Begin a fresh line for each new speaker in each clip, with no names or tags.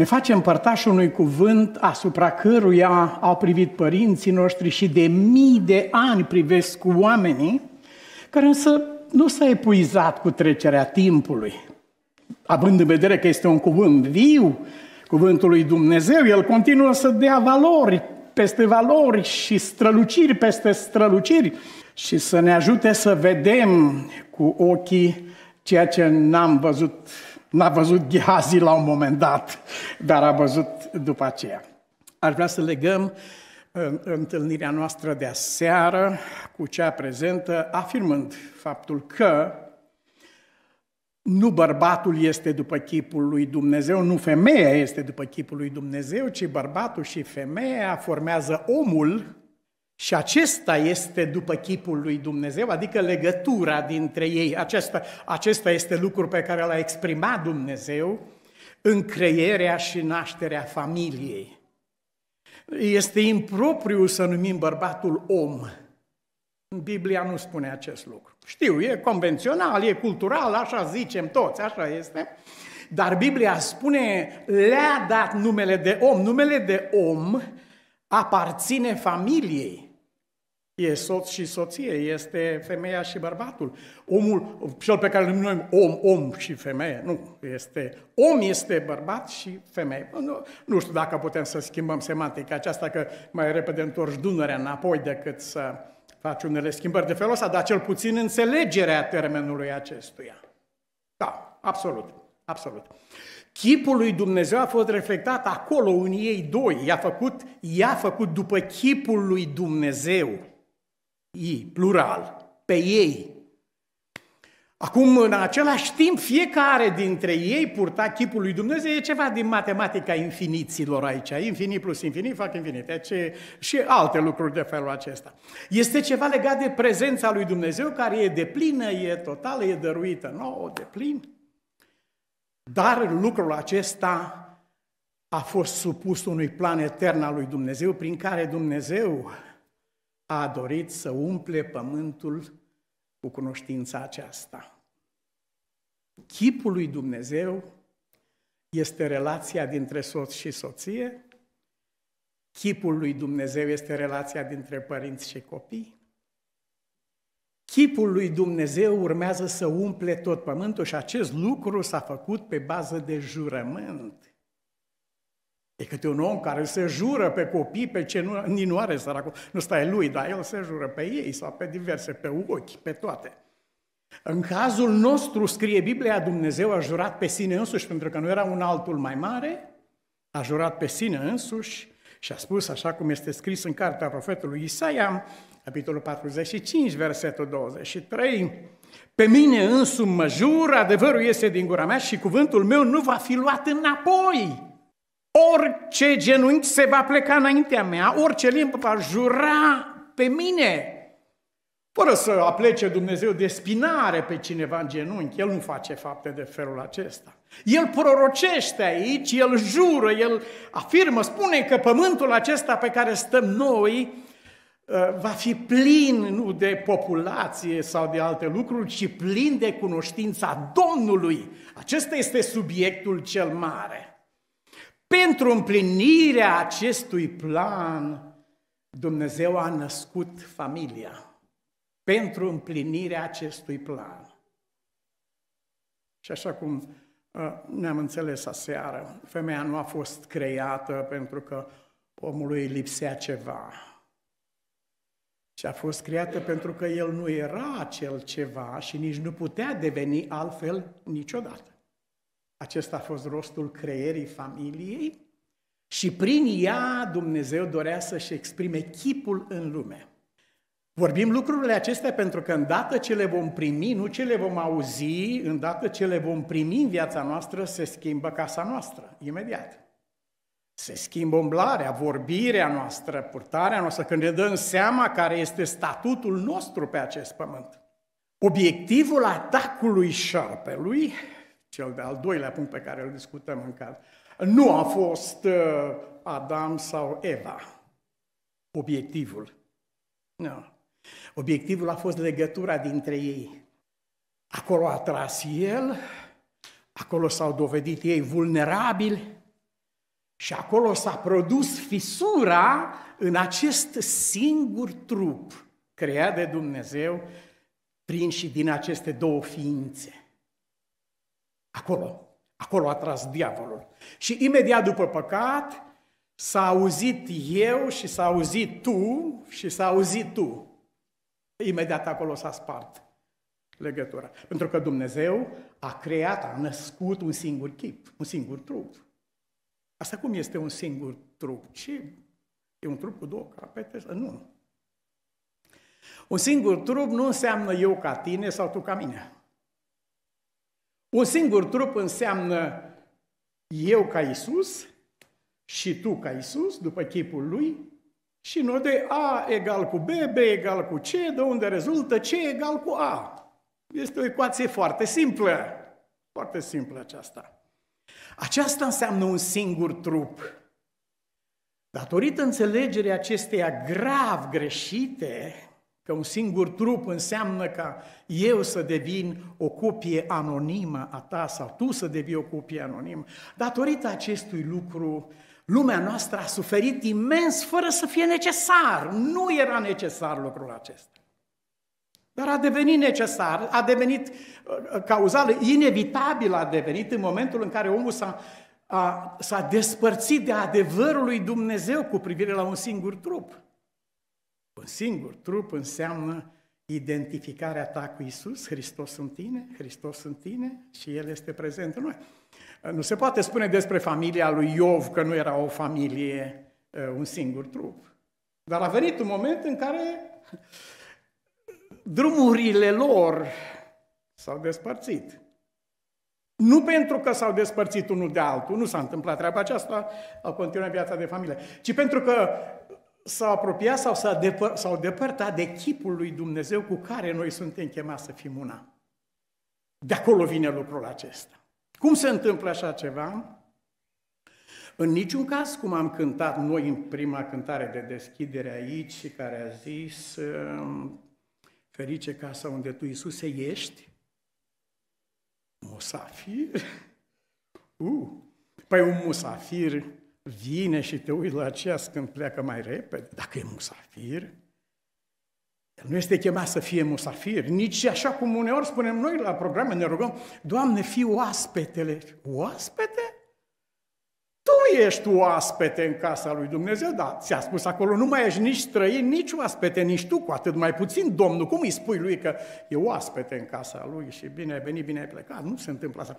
Ne facem părtași unui cuvânt asupra căruia au privit părinții noștri și de mii de ani privesc cu oamenii, care însă nu s-a epuizat cu trecerea timpului. Având în vedere că este un cuvânt viu, cuvântul lui Dumnezeu, el continuă să dea valori peste valori și străluciri peste străluciri și să ne ajute să vedem cu ochii ceea ce n-am văzut N-a văzut Ghehazi la un moment dat, dar a văzut după aceea. Aș vrea să legăm uh, întâlnirea noastră de aseară cu cea prezentă, afirmând faptul că nu bărbatul este după chipul lui Dumnezeu, nu femeia este după chipul lui Dumnezeu, ci bărbatul și femeia formează omul și acesta este după chipul lui Dumnezeu, adică legătura dintre ei. Acesta, acesta este lucrul pe care l-a exprimat Dumnezeu în creierea și nașterea familiei. Este impropriu să numim bărbatul om. Biblia nu spune acest lucru. Știu, e convențional, e cultural, așa zicem toți, așa este. Dar Biblia spune, le-a dat numele de om. Numele de om aparține familiei e soț și soție, este femeia și bărbatul. Omul, cel pe care îl numim om, om și femeie, nu, este om este bărbat și femeie. Nu, nu știu dacă putem să schimbăm semantica aceasta, că mai repede întorci Dunărea înapoi decât să faci unele schimbări de felul ăsta, dar cel puțin înțelegerea termenului acestuia. Da, absolut, absolut. Chipul lui Dumnezeu a fost reflectat acolo în ei doi. I-a făcut, i-a făcut după chipul lui Dumnezeu ei, plural, pe ei. Acum, în același timp, fiecare dintre ei purta chipul lui Dumnezeu, e ceva din matematica infiniților aici. Infinit plus infinit fac infinit. ce deci, și alte lucruri de felul acesta. Este ceva legat de prezența lui Dumnezeu, care e de plină, e totală, e dăruită no, de plin. Dar lucrul acesta a fost supus unui plan etern al lui Dumnezeu, prin care Dumnezeu a dorit să umple pământul cu cunoștința aceasta. Chipul lui Dumnezeu este relația dintre soț și soție, chipul lui Dumnezeu este relația dintre părinți și copii, chipul lui Dumnezeu urmează să umple tot pământul și acest lucru s-a făcut pe bază de jurământ. E câte un om care se jură pe copii, pe ce nu, nu are săracul, nu stai lui, dar el se jură pe ei sau pe diverse, pe ochi, pe toate. În cazul nostru, scrie Biblia, Dumnezeu a jurat pe sine însuși, pentru că nu era un altul mai mare, a jurat pe sine însuși și a spus, așa cum este scris în cartea profetului Isaia, capitolul 45, versetul 23, Pe mine însumi mă jur, adevărul iese din gura mea și cuvântul meu nu va fi luat înapoi. Orice genunchi se va pleca înaintea mea, orice limbă va jura pe mine, fără să aplece Dumnezeu de spinare pe cineva în genunchi. El nu face fapte de felul acesta. El prorocește aici, el jură, el afirmă, spune că pământul acesta pe care stăm noi uh, va fi plin nu de populație sau de alte lucruri, ci plin de cunoștința Domnului. Acesta este subiectul cel mare. Pentru împlinirea acestui plan, Dumnezeu a născut familia. Pentru împlinirea acestui plan. Și așa cum uh, ne-am înțeles aseară, femeia nu a fost creată pentru că omului lipsea ceva. Și a fost creată pentru că el nu era acel ceva și nici nu putea deveni altfel niciodată. Acesta a fost rostul creierii familiei și prin ea Dumnezeu dorea să-și exprime chipul în lume. Vorbim lucrurile acestea pentru că îndată ce le vom primi, nu ce le vom auzi, îndată ce le vom primi în viața noastră, se schimbă casa noastră, imediat. Se schimbă umblarea, vorbirea noastră, purtarea noastră, când ne dăm seama care este statutul nostru pe acest pământ. Obiectivul atacului șarpelui cel de-al doilea punct pe care îl discutăm în caz. Nu a fost uh, Adam sau Eva obiectivul. Nu. Obiectivul a fost legătura dintre ei. Acolo a tras el, acolo s-au dovedit ei vulnerabili și acolo s-a produs fisura în acest singur trup creat de Dumnezeu prin și din aceste două ființe. Acolo. Acolo a tras diavolul. Și imediat după păcat s-a auzit eu și s-a auzit tu și s-a auzit tu. Imediat acolo s-a spart legătura. Pentru că Dumnezeu a creat, a născut un singur chip, un singur trup. Asta cum este un singur trup? Ce? E un trup cu două capete? Nu. Un singur trup nu înseamnă eu ca tine sau tu ca mine. Un singur trup înseamnă eu ca Isus și tu ca Isus, după chipul lui, și nu de A egal cu B, B egal cu C, de unde rezultă C egal cu A. Este o ecuație foarte simplă. Foarte simplă aceasta. Aceasta înseamnă un singur trup. Datorită înțelegerii acesteia grav greșite, că un singur trup înseamnă ca eu să devin o copie anonimă a ta sau tu să devii o copie anonimă. Datorită acestui lucru, lumea noastră a suferit imens fără să fie necesar. Nu era necesar lucrul acesta. Dar a devenit necesar, a devenit uh, uh, cauzal, inevitabil a devenit în momentul în care omul s-a, a, s-a despărțit de adevărul lui Dumnezeu cu privire la un singur trup. Un singur trup înseamnă identificarea ta cu Isus, Hristos în tine, Hristos în tine și El este prezent în noi. Nu se poate spune despre familia lui Iov că nu era o familie, uh, un singur trup. Dar a venit un moment în care drumurile lor s-au despărțit. Nu pentru că s-au despărțit unul de altul, nu s-a întâmplat treaba aceasta, au continuat viața de familie, ci pentru că s-a apropiat sau s-a depăr- sau depărtat de chipul lui Dumnezeu cu care noi suntem chemați să fim una. De acolo vine lucrul acesta. Cum se întâmplă așa ceva? În niciun caz, cum am cântat noi în prima cântare de deschidere aici, care a zis, ferice casa unde tu, Iisuse, ești, musafir, uh, păi un musafir vine și te uiți la ceas când pleacă mai repede, dacă e musafir, el nu este chemat să fie musafir, nici așa cum uneori spunem noi la programe, ne rugăm, Doamne, fi oaspetele. Oaspete? Tu ești oaspete în casa lui Dumnezeu, dar ți-a spus acolo, nu mai ești nici străin, nici oaspete, nici tu, cu atât mai puțin Domnul. Cum îi spui lui că e oaspete în casa lui și bine ai venit, bine ai plecat? Nu se întâmplă asta.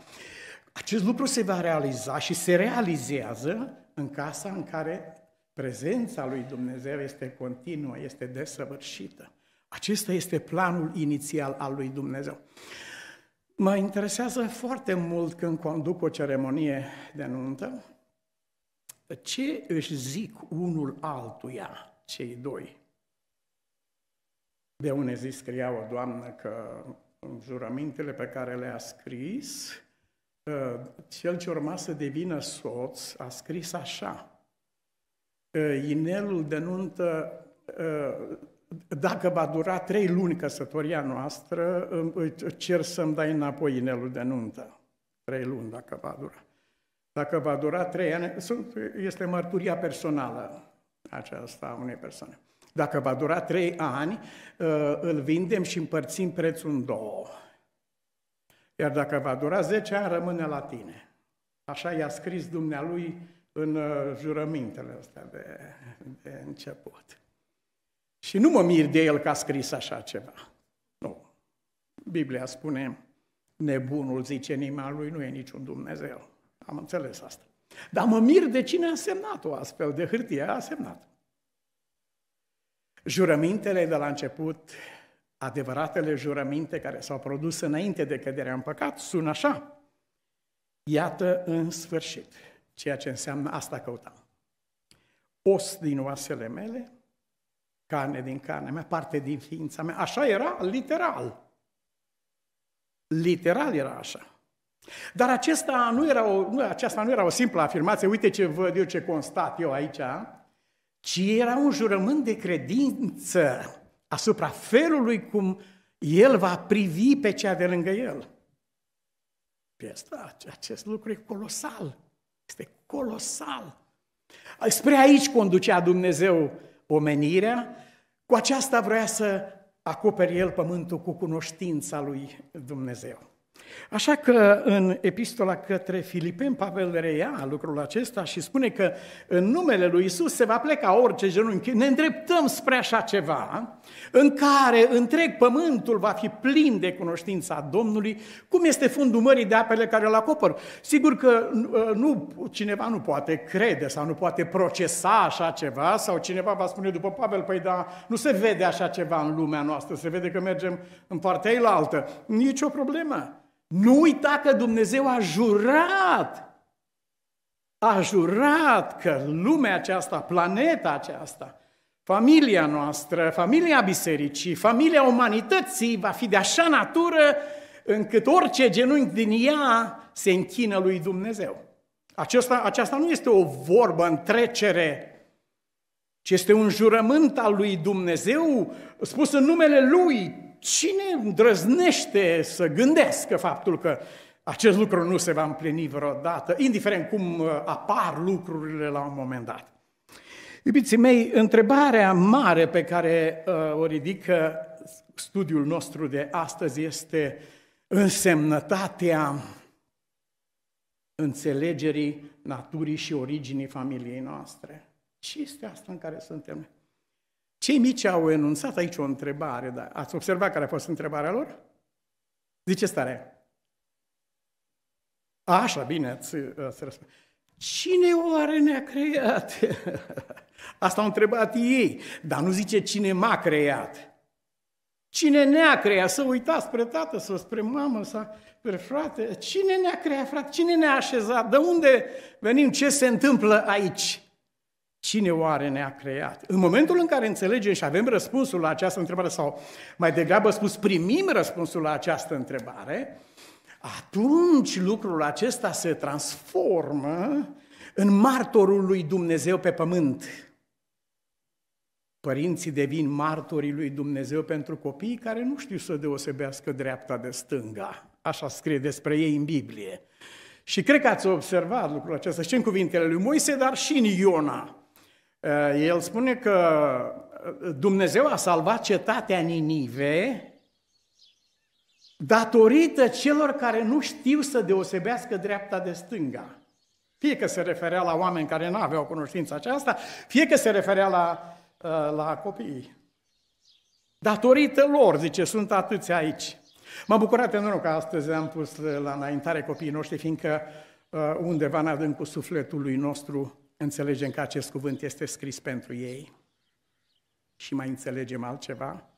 Acest lucru se va realiza și se realizează în casa în care prezența lui Dumnezeu este continuă, este desăvârșită. Acesta este planul inițial al lui Dumnezeu. Mă interesează foarte mult când conduc o ceremonie de nuntă, ce își zic unul altuia, cei doi. De zi scria o doamnă că jurămintele pe care le-a scris Ă, cel ce urma să devină soț a scris așa, ă, inelul de nuntă, ă, dacă va dura trei luni căsătoria noastră, cer să-mi dai înapoi inelul de nuntă. Trei luni dacă va dura. Dacă va dura trei ani, este mărturia personală aceasta a unei persoane. Dacă va dura trei ani, îl vindem și împărțim prețul în două. Iar dacă va dura 10 ani, rămâne la tine. Așa i-a scris dumnealui în uh, jurămintele astea de, de început. Și nu mă mir de el că a scris așa ceva. Nu. Biblia spune, nebunul zice inima lui, nu e niciun Dumnezeu. Am înțeles asta. Dar mă mir de cine a semnat o astfel de hârtie, a semnat. Jurămintele de la început adevăratele jurăminte care s-au produs înainte de căderea în păcat sună așa. Iată în sfârșit ceea ce înseamnă asta căutam. Os din oasele mele, carne din carne, mea, parte din ființa mea. Așa era literal. Literal era așa. Dar acesta nu era o, nu, aceasta nu era o simplă afirmație, uite ce văd eu, ce constat eu aici, ci era un jurământ de credință asupra felului cum el va privi pe cea de lângă el. Pe da, acest lucru e colosal. Este colosal. Spre aici conducea Dumnezeu omenirea, cu aceasta vrea să acoperi el pământul cu cunoștința lui Dumnezeu. Așa că în epistola către Filipeni, Pavel reia lucrul acesta și spune că în numele lui Isus se va pleca orice genunchi. Ne îndreptăm spre așa ceva în care întreg pământul va fi plin de cunoștința Domnului, cum este fundul mării de apele care îl acopăr. Sigur că uh, nu, cineva nu poate crede sau nu poate procesa așa ceva sau cineva va spune după Pavel, păi da, nu se vede așa ceva în lumea noastră, se vede că mergem în partea ei la altă. Nici o problemă. Nu uita că Dumnezeu a jurat, a jurat că lumea aceasta, planeta aceasta, familia noastră, familia bisericii, familia umanității va fi de așa natură încât orice genunchi din ea se închină lui Dumnezeu. Aceasta, aceasta nu este o vorbă în trecere, ci este un jurământ al lui Dumnezeu spus în numele Lui, cine îndrăznește să gândească faptul că acest lucru nu se va împlini vreodată, indiferent cum uh, apar lucrurile la un moment dat. Iubiții mei, întrebarea mare pe care uh, o ridică studiul nostru de astăzi este însemnătatea înțelegerii naturii și originii familiei noastre. Ce este asta în care suntem? Cei mici au enunțat aici o întrebare, dar ați observat care a fost întrebarea lor? Zice starea. Așa, bine, ați, ați răspuns. Cine oare ne-a creat? Asta au întrebat ei, dar nu zice cine m-a creat. Cine ne-a creat? Să uitați spre tată sau spre mamă sau spre frate. Cine ne-a creat, frate? Cine ne-a așezat? De unde venim? Ce se întâmplă aici? Cine oare ne-a creat? În momentul în care înțelegem și avem răspunsul la această întrebare, sau mai degrabă spus, primim răspunsul la această întrebare, atunci lucrul acesta se transformă în martorul lui Dumnezeu pe pământ. Părinții devin martorii lui Dumnezeu pentru copiii care nu știu să deosebească dreapta de stânga. Așa scrie despre ei în Biblie. Și cred că ați observat lucrul acesta și în cuvintele lui Moise, dar și în Iona. Eh, el spune că eh, Dumnezeu a salvat cetatea Ninive datorită celor care nu știu să deosebească dreapta de stânga. Fie că se referea la oameni care nu aveau cunoștința aceasta, fie că se referea la, eh, la copii. Datorită lor, zice, sunt atâți aici. M-am bucurat în că astăzi am pus la înaintare copiii noștri, fiindcă undeva în adâncul sufletului nostru înțelegem că acest cuvânt este scris pentru ei și mai înțelegem altceva,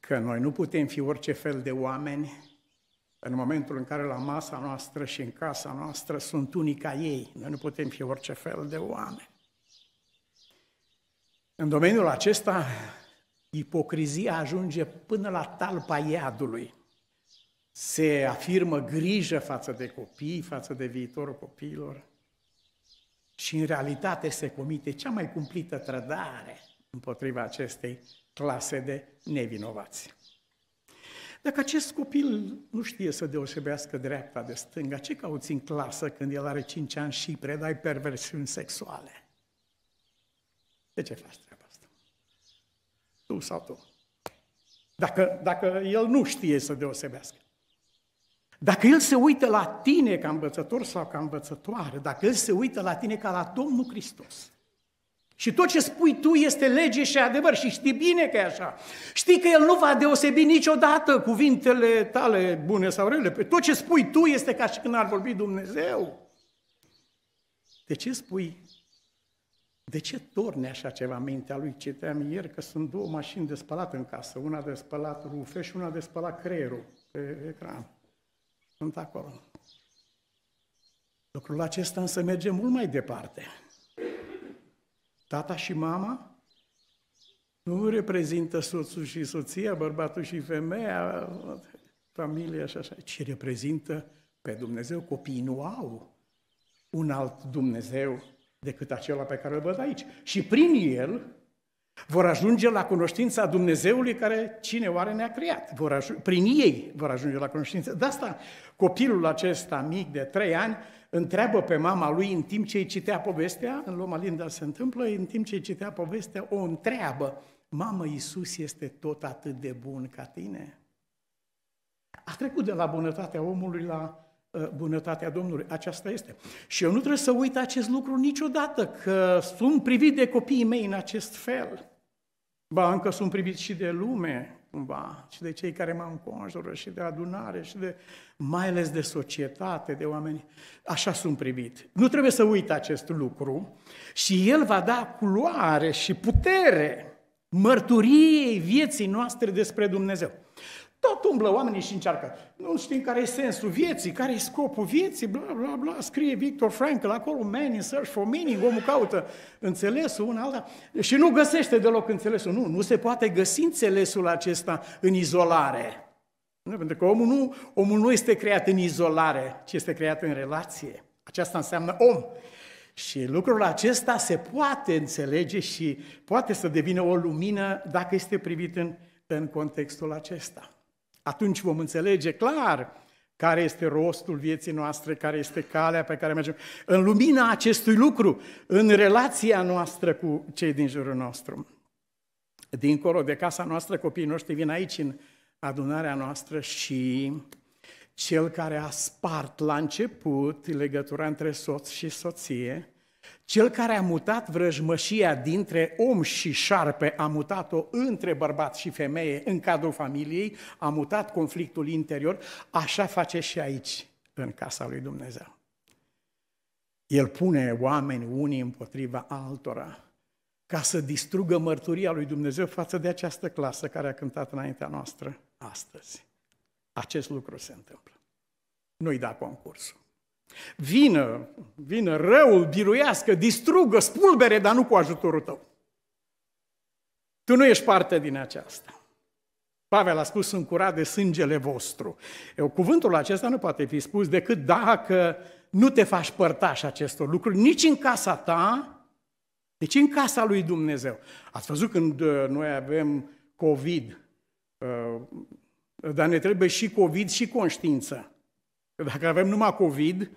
că noi nu putem fi orice fel de oameni în momentul în care la masa noastră și în casa noastră sunt unii ca ei. Noi nu putem fi orice fel de oameni. În domeniul acesta, ipocrizia ajunge până la talpa iadului. Se afirmă grijă față de copii, față de viitorul copiilor, și în realitate se comite cea mai cumplită trădare împotriva acestei clase de nevinovați. Dacă acest copil nu știe să deosebească dreapta de stânga, ce cauți în clasă când el are 5 ani și predai perversiuni sexuale? De ce faci treaba asta? Tu sau tu? Dacă, dacă el nu știe să deosebească. Dacă el se uită la tine ca învățător sau ca învățătoare, dacă el se uită la tine ca la Domnul Hristos, și tot ce spui tu este lege și adevăr și știi bine că e așa. Știi că el nu va deosebi niciodată cuvintele tale bune sau rele. Pe păi tot ce spui tu este ca și când ar vorbi Dumnezeu. De ce spui? De ce torne așa ceva în mintea lui? Citeam ieri că sunt două mașini de spălat în casă, una de spălat rufe și una de spălat creierul pe ecran sunt acolo. Lucrul acesta însă merge mult mai departe. Tata și mama nu reprezintă soțul și soția, bărbatul și femeia, familia și așa, ci reprezintă pe Dumnezeu. Copiii nu au un alt Dumnezeu decât acela pe care îl văd aici. Și prin el, vor ajunge la cunoștința Dumnezeului care cine oare ne-a creat. Vor ajunge, prin ei vor ajunge la cunoștință. De asta copilul acesta mic de trei ani întreabă pe mama lui în timp ce îi citea povestea, în Loma Linda se întâmplă, în timp ce îi citea povestea, o întreabă, Mamă, Iisus este tot atât de bun ca tine? A trecut de la bunătatea omului la uh, bunătatea Domnului. Aceasta este. Și eu nu trebuie să uit acest lucru niciodată, că sunt privit de copiii mei în acest fel. Ba, încă sunt privit și de lume, cumva, și de cei care mă înconjură, și de adunare, și de, mai ales de societate, de oameni. Așa sunt privit. Nu trebuie să uit acest lucru și el va da culoare și putere mărturiei vieții noastre despre Dumnezeu. Tot umblă oamenii și încearcă. Nu știm care e sensul vieții, care e scopul vieții, bla, bla, bla. Scrie Victor Frankl acolo, man in search for meaning, omul caută înțelesul, una, alta. Și nu găsește deloc înțelesul. Nu, nu se poate găsi înțelesul acesta în izolare. Nu, pentru că omul nu, omul nu este creat în izolare, ci este creat în relație. Aceasta înseamnă om. Și lucrul acesta se poate înțelege și poate să devină o lumină dacă este privit în, în contextul acesta. Atunci vom înțelege clar care este rostul vieții noastre, care este calea pe care mergem. În lumina acestui lucru, în relația noastră cu cei din jurul nostru. Dincolo de casa noastră, copiii noștri vin aici în adunarea noastră și cel care a spart la început legătura între soț și soție, cel care a mutat vrăjmășia dintre om și șarpe, a mutat-o între bărbat și femeie în cadrul familiei, a mutat conflictul interior, așa face și aici, în casa lui Dumnezeu. El pune oameni unii împotriva altora ca să distrugă mărturia lui Dumnezeu față de această clasă care a cântat înaintea noastră astăzi. Acest lucru se întâmplă. Nu-i da concursul. Vină, vină răul, biruiască, distrugă, spulbere, dar nu cu ajutorul tău. Tu nu ești parte din aceasta. Pavel a spus, sunt curat de sângele vostru. Eu, cuvântul acesta nu poate fi spus decât dacă nu te faci părtaș acestor lucruri, nici în casa ta, deci în casa lui Dumnezeu. Ați văzut când uh, noi avem COVID, uh, dar ne trebuie și COVID și conștiință. Că dacă avem numai COVID,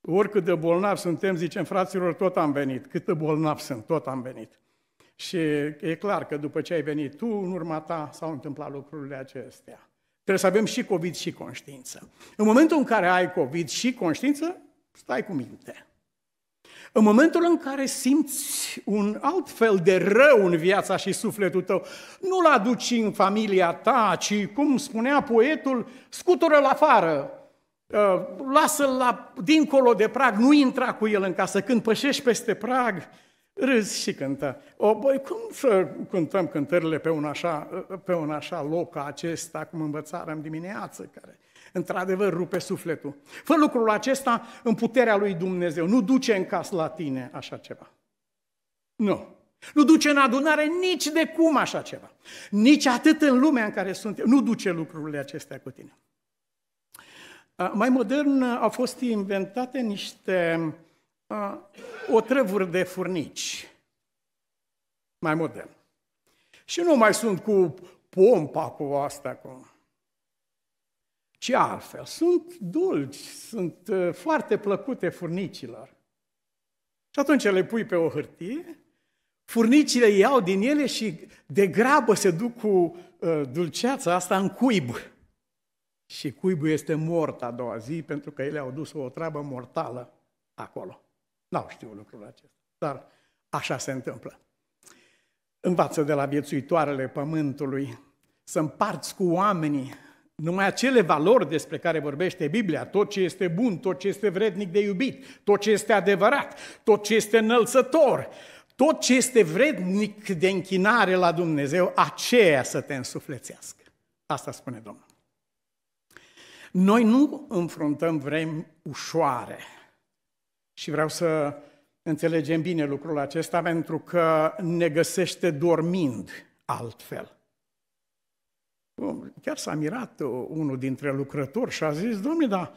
oricât de bolnavi suntem, zicem, fraților, tot am venit. Cât de bolnavi sunt, tot am venit. Și e clar că după ce ai venit tu, în urma ta s-au întâmplat lucrurile acestea. Trebuie să avem și COVID și conștiință. În momentul în care ai COVID și conștiință, stai cu minte. În momentul în care simți un alt fel de rău în viața și sufletul tău, nu-l aduci în familia ta, ci, cum spunea poetul, scutură la afară, Uh, lasă-l la, dincolo de prag, nu intra cu el în casă, când pășești peste prag, râzi și cântă. O, băi, cum să cântăm cântările pe un așa, pe un așa loc ca acesta, cum învățarea în dimineață, care într-adevăr rupe sufletul. Fă lucrul acesta în puterea lui Dumnezeu, nu duce în casă la tine așa ceva. Nu. Nu duce în adunare nici de cum așa ceva. Nici atât în lumea în care suntem. Nu duce lucrurile acestea cu tine. Mai modern au fost inventate niște otrăvuri de furnici. Mai modern. Și nu mai sunt cu pompa, cu asta, cu... Ci altfel, sunt dulci, sunt foarte plăcute furnicilor. Și atunci le pui pe o hârtie, furnicile iau din ele și de grabă se duc cu uh, dulceața asta în cuib. Și cuibul este mort a doua zi pentru că ele au dus o treabă mortală acolo. N-au știut lucrul acesta, dar așa se întâmplă. Învață de la viețuitoarele pământului să împarți cu oamenii numai acele valori despre care vorbește Biblia, tot ce este bun, tot ce este vrednic de iubit, tot ce este adevărat, tot ce este înălțător, tot ce este vrednic de închinare la Dumnezeu, aceea să te însuflețească. Asta spune Domnul. Noi nu înfruntăm vremi ușoare. Și vreau să înțelegem bine lucrul acesta pentru că ne găsește dormind altfel. Chiar s-a mirat uh, unul dintre lucrători și a zis, domnule, dar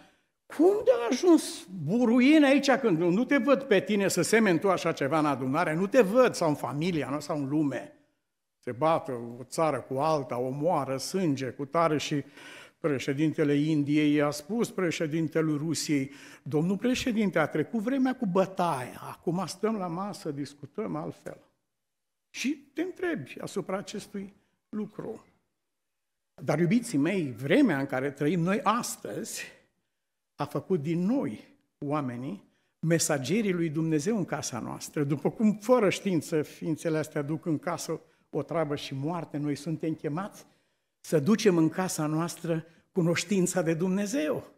cum de a ajuns buruin aici când nu te văd pe tine să semeni tu așa ceva în adunare, nu te văd sau în familia nu sau în lume. Se bată o țară cu alta, o moară, sânge cu tare și Președintele Indiei a spus președintelui Rusiei, domnul președinte, a trecut vremea cu bătaia, acum stăm la masă, discutăm altfel. Și te întrebi asupra acestui lucru. Dar, iubiții mei, vremea în care trăim noi astăzi a făcut din noi oamenii mesagerii lui Dumnezeu în casa noastră. După cum, fără știință, ființele astea duc în casă o treabă și moarte, noi suntem chemați să ducem în casa noastră cunoștința de Dumnezeu.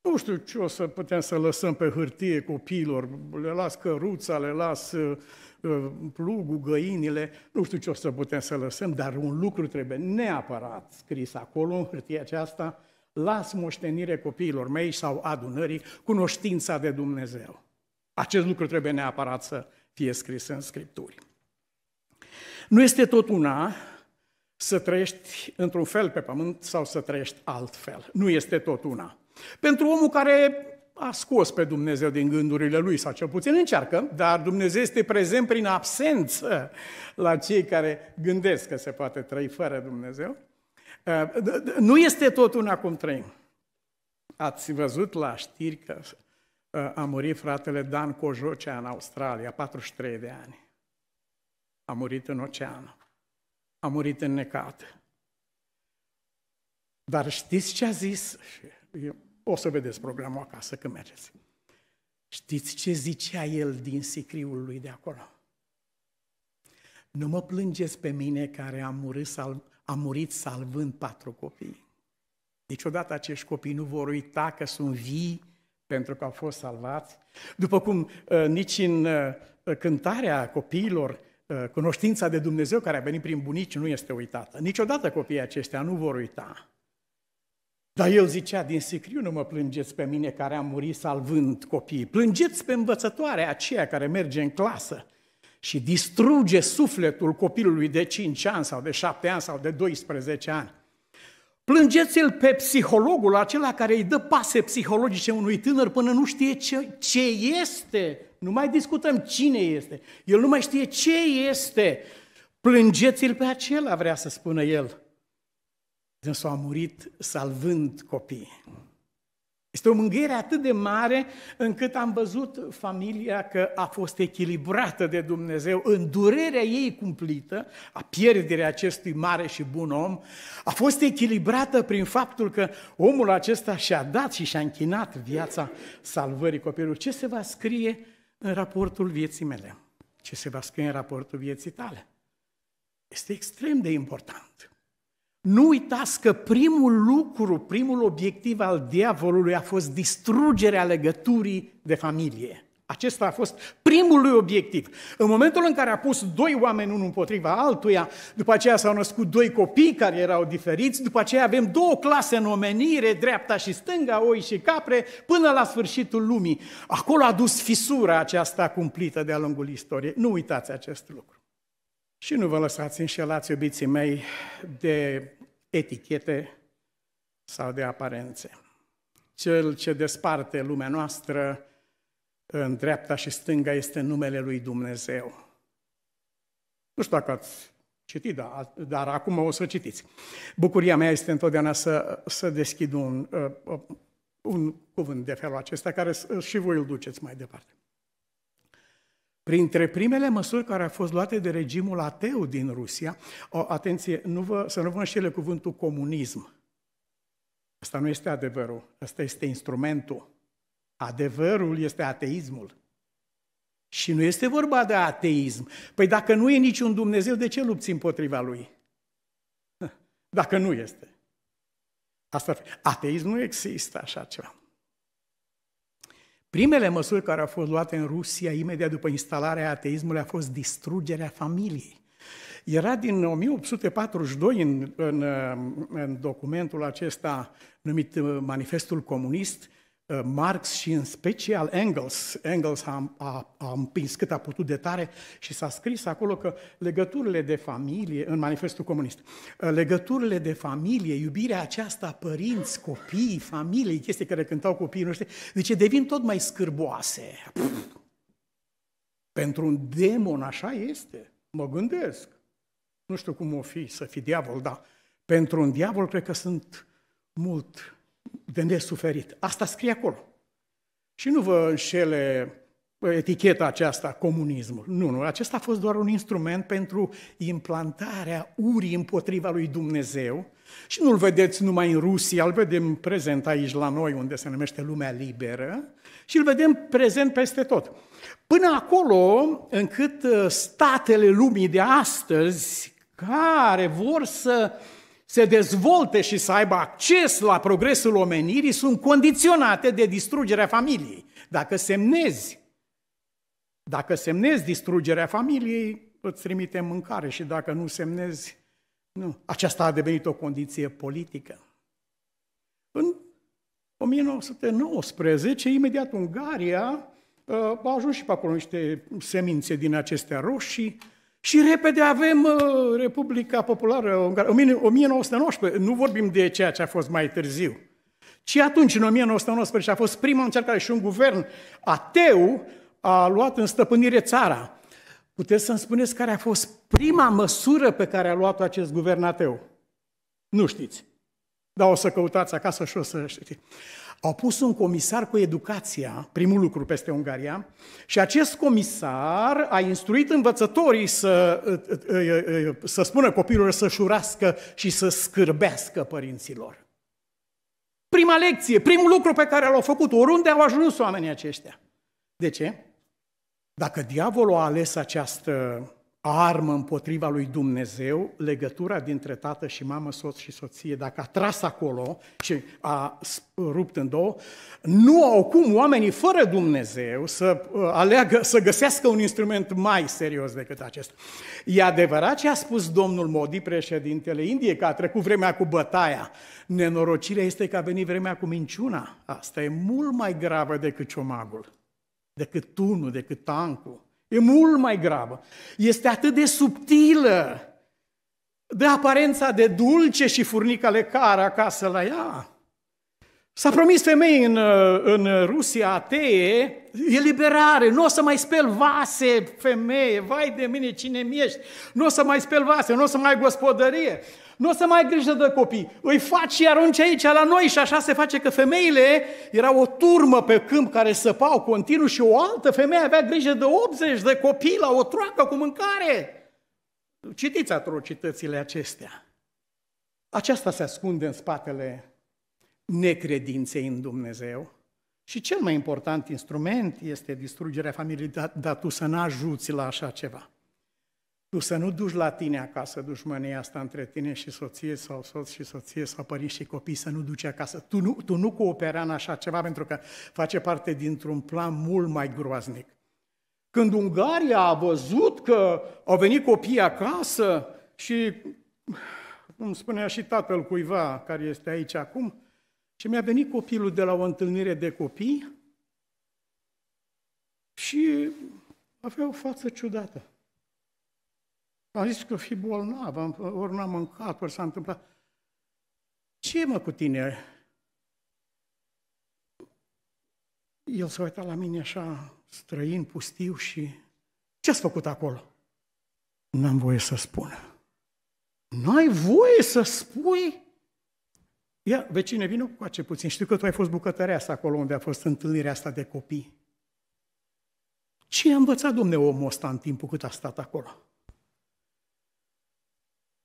Nu știu ce o să putem să lăsăm pe hârtie copiilor, le las căruța, le las uh, uh, plugul, găinile, nu știu ce o să putem să lăsăm, dar un lucru trebuie neapărat scris acolo, în hârtie aceasta, las moștenire copiilor mei sau adunării cunoștința de Dumnezeu. Acest lucru trebuie neapărat să fie scris în Scripturi. Nu este tot una să trăiești într-un fel pe pământ sau să trăiești altfel. Nu este tot una. Pentru omul care a scos pe Dumnezeu din gândurile lui, sau cel puțin încearcă, dar Dumnezeu este prezent prin absență la cei care gândesc că se poate trăi fără Dumnezeu. Eh, nu este tot una cum trăim. Ați văzut la știri că eh, a murit fratele Dan Cojocea în Australia, 43 de ani. A murit în ocean a murit în necat. Dar știți ce a zis? O să vedeți programul acasă când mergeți. Știți ce zicea el din sicriul lui de acolo? Nu mă plângeți pe mine care am murit, sal- am murit salvând patru copii. Niciodată acești copii nu vor uita că sunt vii pentru că au fost salvați. După cum uh, nici în uh, cântarea copiilor Uh, cunoștința de Dumnezeu care a venit prin bunici nu este uitată. Niciodată copiii aceștia nu vor uita. Dar el zicea, din sicriu nu mă plângeți pe mine care am murit salvând copiii. Plângeți pe învățătoarea aceea care merge în clasă și distruge sufletul copilului de 5 ani sau de 7 ani sau de 12 ani. Plângeți-l pe psihologul acela care îi dă pase psihologice unui tânăr până nu știe ce, ce este nu mai discutăm cine este. El nu mai știe ce este. Plângeți-l pe acela, vrea să spună el. Dânsul a murit salvând copii. Este o mângâiere atât de mare încât am văzut familia că a fost echilibrată de Dumnezeu în durerea ei cumplită, a pierderii acestui mare și bun om, a fost echilibrată prin faptul că omul acesta și-a dat și și-a închinat viața salvării copilului. Ce se va scrie în raportul vieții mele, ce se va scrie în raportul vieții tale. Este extrem de important. Nu uitați că primul lucru, primul obiectiv al diavolului a fost distrugerea legăturii de familie. Acesta a fost primul lui obiectiv. În momentul în care a pus doi oameni unul împotriva altuia, după aceea s-au născut doi copii care erau diferiți, după aceea avem două clase în omenire, dreapta și stânga, oi și capre, până la sfârșitul lumii. Acolo a dus fisura aceasta cumplită de-a lungul istoriei. Nu uitați acest lucru. Și nu vă lăsați înșelați, iubiții mei, de etichete sau de aparențe. Cel ce desparte lumea noastră în dreapta și stânga este numele lui Dumnezeu. Nu știu dacă ați citit, dar, dar acum o să citiți. Bucuria mea este întotdeauna să, să deschid un, uh, uh, un cuvânt de felul acesta, care și voi îl duceți mai departe. Printre primele măsuri care au fost luate de regimul ateu din Rusia, o, atenție, nu vă, să nu vă înșele cuvântul comunism. Asta nu este adevărul, asta este instrumentul. Adevărul este ateismul. Și nu este vorba de ateism. Păi dacă nu e niciun Dumnezeu, de ce lupți împotriva lui? Dacă nu este. Asta, ateism nu există așa ceva. Primele măsuri care au fost luate în Rusia imediat după instalarea ateismului a fost distrugerea familiei. Era din 1842 în, în, în documentul acesta numit uh, Manifestul Comunist, Eh, Marx și în special Engels. Engels a, a, a împins cât a putut de tare și s-a scris acolo că legăturile de familie, în manifestul comunist, eh, legăturile de familie, iubirea aceasta, părinți, copii, familie, chestii care cântau copiii noștri, zice, devin tot mai scârboase. Pff. Pentru un demon așa este, mă gândesc. Nu știu cum o fi să fi diavol, dar pentru un diavol cred că sunt mult de nesuferit. Asta scrie acolo. Și nu vă înșele eticheta aceasta, comunismul. Nu, nu, acesta a fost doar un instrument pentru implantarea urii împotriva lui Dumnezeu și nu-l vedeți numai în Rusia, îl vedem prezent aici la noi, unde se numește lumea liberă, și îl vedem prezent peste tot. Până acolo, încât ă, statele lumii de astăzi, care vor să uh, se dezvolte și să aibă acces la progresul omenirii sunt condiționate de distrugerea familiei. Dacă semnezi, dacă semnezi distrugerea familiei, îți trimite mâncare și dacă nu semnezi, nu. Aceasta a devenit o condiție politică. În 1919, imediat Ungaria uh, a ajuns și pe acolo niște semințe din acestea roșii, și repede avem uh, Republica Populară Ungară, 1919, nu vorbim de ceea ce a fost mai târziu, ci atunci, în 1919, a fost prima încercare și un guvern ateu a luat în stăpânire țara. Puteți să-mi spuneți care a fost prima măsură pe care a luat-o acest guvern ateu? Nu știți. Dar o să căutați acasă și o să știți. Au pus un comisar cu educația, primul lucru peste Ungaria, și acest comisar a instruit învățătorii să, ă, ă, ă, să spună copilor să șurască și să scârbească părinților. Prima lecție, primul lucru pe care l-au făcut, oriunde au ajuns oamenii aceștia. De ce? Dacă diavolul a ales această armă împotriva lui Dumnezeu, legătura dintre tată și mamă, soț și soție, dacă a tras acolo și a rupt în două, nu au cum oamenii fără Dumnezeu să uh, aleagă, să găsească un instrument mai serios decât acesta. E adevărat ce a spus domnul Modi, președintele Indiei, că a trecut vremea cu bătaia. Nenorocirea este că a venit vremea cu minciuna. Asta e mult mai gravă decât ciomagul, decât tunul, decât tancul E mult mai gravă. Este atât de subtilă. Dă aparența de dulce și furnica le cară acasă la ea. S-a promis femei în, în Rusia atee eliberare, nu o să mai speli vase, femeie, vai de mine, cine mi ești, nu o să mai speli vase, nu o să mai ai gospodărie, nu o să mai ai grijă de copii. Îi faci și arunci aici la noi și așa se face că femeile erau o turmă pe câmp care săpau continuu și o altă femeie avea grijă de 80 de copii la o troacă cu mâncare. Citiți atrocitățile acestea. Aceasta se ascunde în spatele necredinței în Dumnezeu. Și cel mai important instrument este distrugerea familiei, dar tu să n-ajuți la așa ceva. Tu să nu duci la tine acasă dușmânia asta între tine și soție sau soț și soție sau părinți și copii, să nu duci acasă. Tu nu, tu nu coopera în așa ceva pentru că face parte dintr-un plan mult mai groaznic. Când Ungaria a văzut că au venit copiii acasă și, cum spunea și tatăl cuiva care este aici acum, și mi-a venit copilul de la o întâlnire de copii și avea o față ciudată. Am zis că fi bolnav, ori n-am mâncat, ori s-a întâmplat. Ce mă cu tine? El s-a uitat la mine așa, străin, pustiu și... Ce ați făcut acolo? N-am voie să spun. N-ai voie să spui? Ia, vecine, vină cu ce puțin. Știu că tu ai fost bucătăreasa acolo unde a fost întâlnirea asta de copii. Ce a învățat, domne, omul ăsta în timpul cât a stat acolo?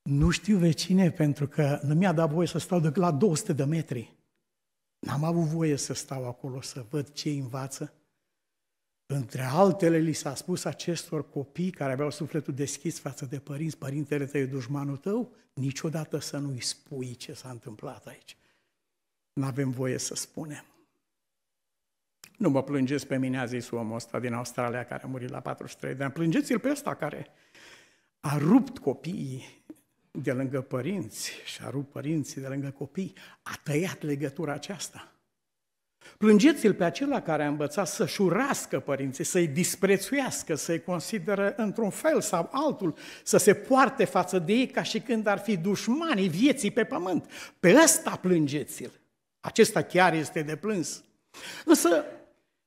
Nu știu vecine pentru că nu mi-a dat voie să stau de la 200 de metri. N-am avut voie să stau acolo să văd ce învață. Între altele li s-a spus acestor copii care aveau sufletul deschis față de părinți, părintele tău e dușmanul tău, niciodată să nu-i spui ce s-a întâmplat aici. Nu avem voie să spunem. Nu mă plângeți pe mine, a zis omul ăsta din Australia care a murit la 43 de ani. Plângeți-l pe ăsta care a rupt copiii de lângă părinți și a rupt părinții de lângă copii, a tăiat legătura aceasta. Plângeți-l pe acela care a învățat să-și părinții, să-i disprețuiască, să-i consideră într-un fel sau altul, să se poarte față de ei ca și când ar fi dușmanii vieții pe pământ. Pe ăsta plângeți-l. Acesta chiar este de plâns. Însă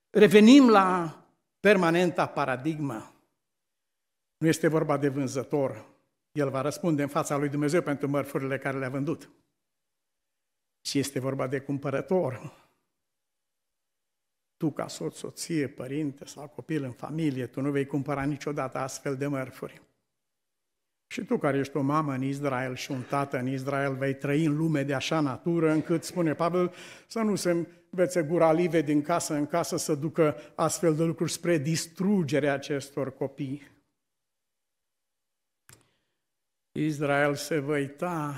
revenim la permanenta paradigmă. Nu este vorba de vânzător, el va răspunde în fața lui Dumnezeu pentru mărfurile care le-a vândut. Și este vorba de cumpărător. Tu, ca soț, soție, părinte sau copil în familie, tu nu vei cumpăra niciodată astfel de mărfuri. Și tu care ești o mamă în Israel și un tată în Israel, vei trăi în lume de așa natură încât, spune Pavel, să nu se învețe gura live din casă în casă să ducă astfel de lucruri spre distrugerea acestor copii. Israel se va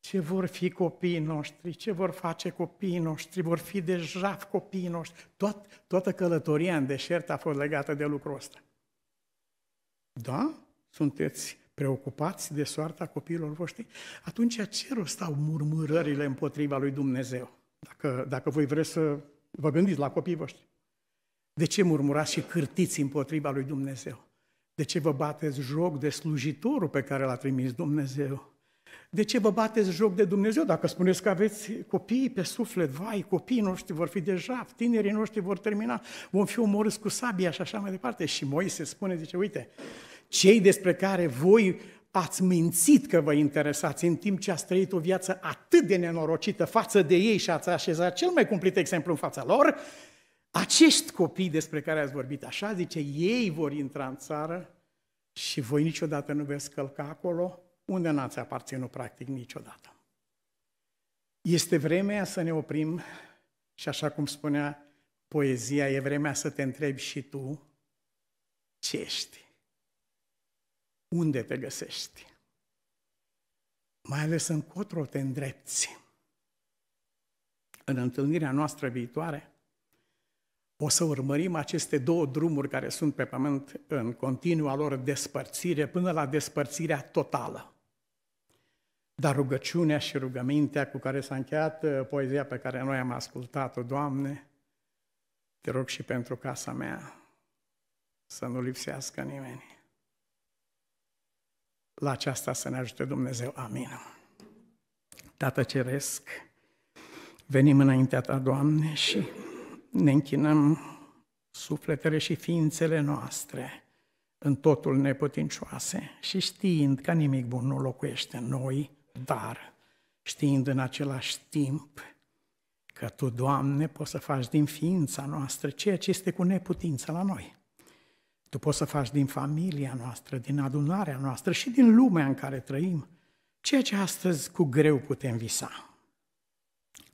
ce vor fi copiii noștri, ce vor face copiii noștri, vor fi deja copiii noștri. Toată, toată călătoria în deșert a fost legată de lucrul ăsta. Da? Sunteți preocupați de soarta copiilor voștri? Atunci ce rost stau murmurările împotriva lui Dumnezeu? Dacă, dacă voi vreți să vă gândiți la copiii voștri. De ce murmurați și cârtiți împotriva lui Dumnezeu? De ce vă bateți joc de slujitorul pe care l-a trimis Dumnezeu? De ce vă bateți joc de Dumnezeu? Dacă spuneți că aveți copii pe suflet, vai, copiii noștri vor fi deja, tinerii noștri vor termina, vom fi omorâți cu sabia și așa mai departe. Și Moise spune, zice, uite, cei despre care voi ați mințit că vă interesați în timp ce ați trăit o viață atât de nenorocită față de ei și ați așezat cel mai cumplit exemplu în fața lor, acești copii despre care ați vorbit așa, zice, ei vor intra în țară și voi niciodată nu veți călca acolo unde n-ați aparținut practic niciodată. Este vremea să ne oprim și așa cum spunea poezia, e vremea să te întrebi și tu ce ești, unde te găsești, mai ales încotro te îndrepți. În întâlnirea noastră viitoare, o să urmărim aceste două drumuri care sunt pe pământ în continua lor despărțire până la despărțirea totală. Dar rugăciunea și rugămintea cu care s-a încheiat uh, poezia pe care noi am ascultat-o, Doamne, te rog și pentru casa mea să nu lipsească nimeni. La aceasta să ne ajute Dumnezeu. Amin. Tată Ceresc, venim înaintea Ta, Doamne, și ne închinăm sufletele și ființele noastre în totul neputincioase și știind că nimic bun nu locuiește în noi, dar știind în același timp că Tu, Doamne, poți să faci din ființa noastră ceea ce este cu neputință la noi. Tu poți să faci din familia noastră, din adunarea noastră și din lumea în care trăim, ceea ce astăzi cu greu putem visa.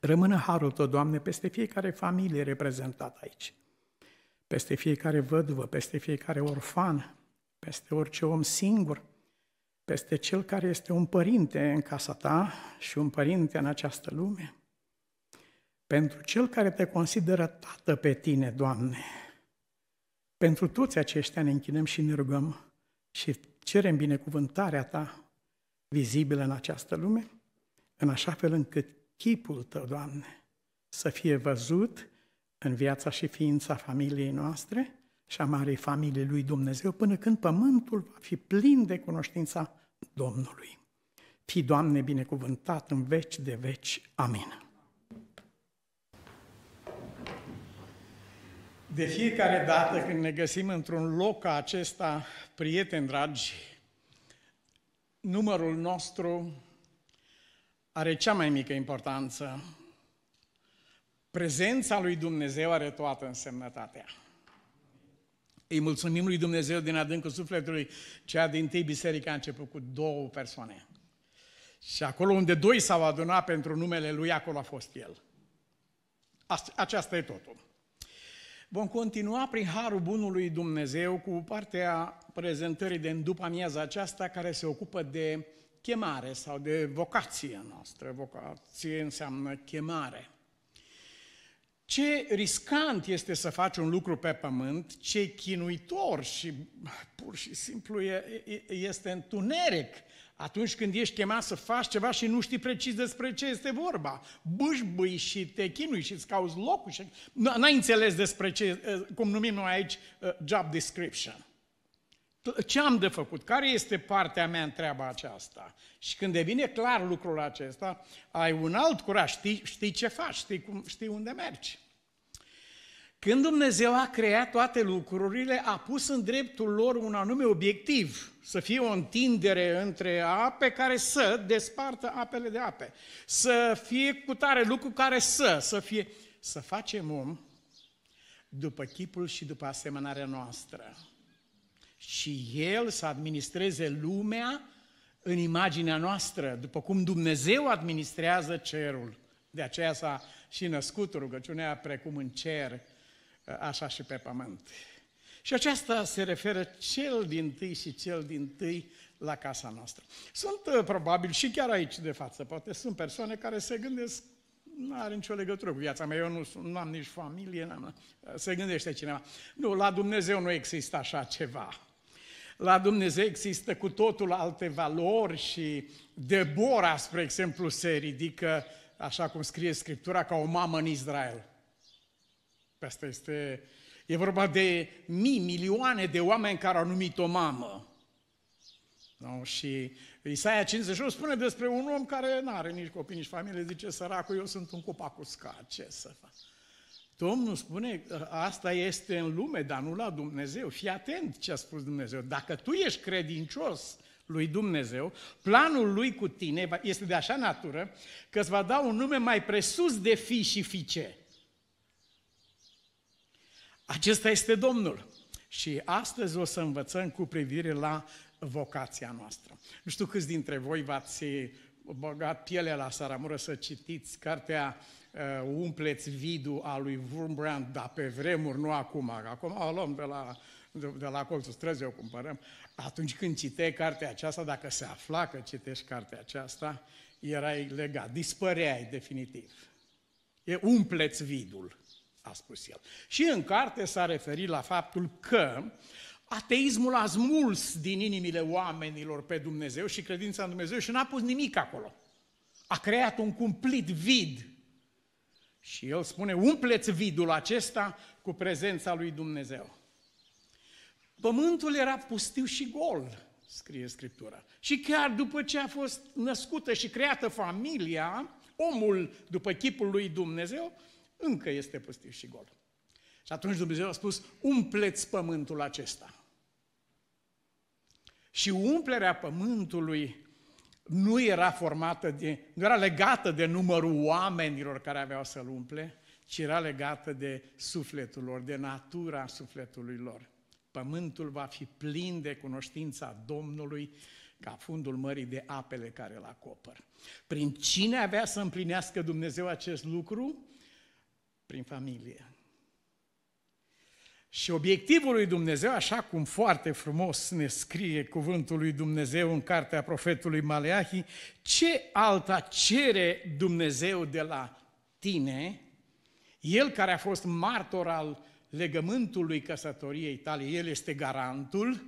Rămână harul Tău, Doamne, peste fiecare familie reprezentată aici, peste fiecare văduvă, peste fiecare orfan, peste orice om singur, peste cel care este un părinte în casa ta și un părinte în această lume, pentru cel care te consideră tată pe tine, Doamne, pentru toți aceștia ne închinăm și ne rugăm și cerem binecuvântarea ta vizibilă în această lume, în așa fel încât chipul Tău, Doamne, să fie văzut în viața și ființa familiei noastre și a marii familii lui Dumnezeu, până când pământul va fi plin de cunoștința Domnului. Fi, Doamne, binecuvântat în veci de veci. Amin. De fiecare dată când ne găsim într-un loc ca acesta, prieteni dragi, numărul nostru are cea mai mică importanță. Prezența lui Dumnezeu are toată însemnătatea. Îi mulțumim lui Dumnezeu din adâncul sufletului, cea din tâi biserică a început cu două persoane. Și acolo unde doi s-au adunat pentru numele lui, acolo a fost el. Aceasta e totul. Vom continua prin Harul Bunului Dumnezeu cu partea prezentării de după amiaza aceasta care se ocupă de chemare sau de vocație noastră. Vocație înseamnă chemare. Ce riscant este să faci un lucru pe pământ, ce chinuitor și pur și simplu este întuneric atunci când ești chemat să faci ceva și nu știi precis despre ce este vorba. Bâșbâi și te chinui și îți cauți locul și... N-ai înțeles despre ce, cum numim noi aici, uh, job description ce am de făcut? Care este partea mea în treaba aceasta? Și când devine clar lucrul acesta, ai un alt curaj, știi, știi ce faci, știi, cum, știi unde mergi. Când Dumnezeu a creat toate lucrurile, a pus în dreptul lor un anume obiectiv, să fie o întindere între ape care să despartă apele de ape, să fie cu tare lucru care să, să fie, să facem om după chipul și după asemănarea noastră și El să administreze lumea în imaginea noastră, după cum Dumnezeu administrează cerul. De aceea s-a și născut rugăciunea precum în cer, așa și pe pământ. Și aceasta se referă cel din tâi și cel din tâi la casa noastră. Sunt uh, probabil și chiar aici de față, poate sunt persoane care se gândesc nu are nicio legătură cu viața mea, eu nu, nu am nici familie, n-am, uh, se gândește cineva. Nu, la Dumnezeu nu există așa ceva la Dumnezeu există cu totul alte valori și Debora, spre exemplu, se ridică, așa cum scrie Scriptura, ca o mamă în Israel. Asta este, e vorba de mii, milioane de oameni care au numit o mamă. No? Și Isaia 51 spune despre un om care nu are nici copii, nici familie, zice, săracul, eu sunt un copac uscat, ce să fac? Domnul spune, asta este în lume, dar nu la Dumnezeu. Fii atent ce a spus Dumnezeu. Dacă tu ești credincios lui Dumnezeu, planul lui cu tine este de așa natură că îți va da un nume mai presus de fi și fiice. Acesta este Domnul. Și astăzi o să învățăm cu privire la vocația noastră. Nu știu câți dintre voi v-ați eh, băgat pielea la saramură să citiți cartea uh, umpleți vidul al lui Wurmbrand, dar pe vremuri, nu acum, acum o luăm de la, de, de la colțul străzii, o cumpărăm. Atunci când citeai cartea aceasta, dacă se afla că citești cartea aceasta, erai legat, dispăreai definitiv. E umpleți vidul, a spus el. Și în carte s-a referit la faptul că ateismul a smuls din inimile oamenilor pe Dumnezeu și credința în Dumnezeu și n-a pus nimic acolo. A creat un cumplit vid și el spune, umpleți vidul acesta cu prezența lui Dumnezeu. Pământul era pustiu și gol, scrie Scriptura. Și chiar după ce a fost născută și creată familia, omul după chipul lui Dumnezeu, încă este pustiu și gol. Și atunci Dumnezeu a spus, umpleți pământul acesta. Și umplerea pământului nu era formată de, nu era legată de numărul oamenilor care aveau să-l umple, ci era legată de sufletul lor, de natura sufletului lor. Pământul va fi plin de cunoștința Domnului ca fundul mării de apele care îl acopăr. Prin cine avea să împlinească Dumnezeu acest lucru? Prin familie. Și obiectivul lui Dumnezeu, așa cum foarte frumos ne scrie cuvântul lui Dumnezeu în cartea profetului Maleahi, ce alta cere Dumnezeu de la tine, el care a fost martor al legământului căsătoriei tale, el este garantul,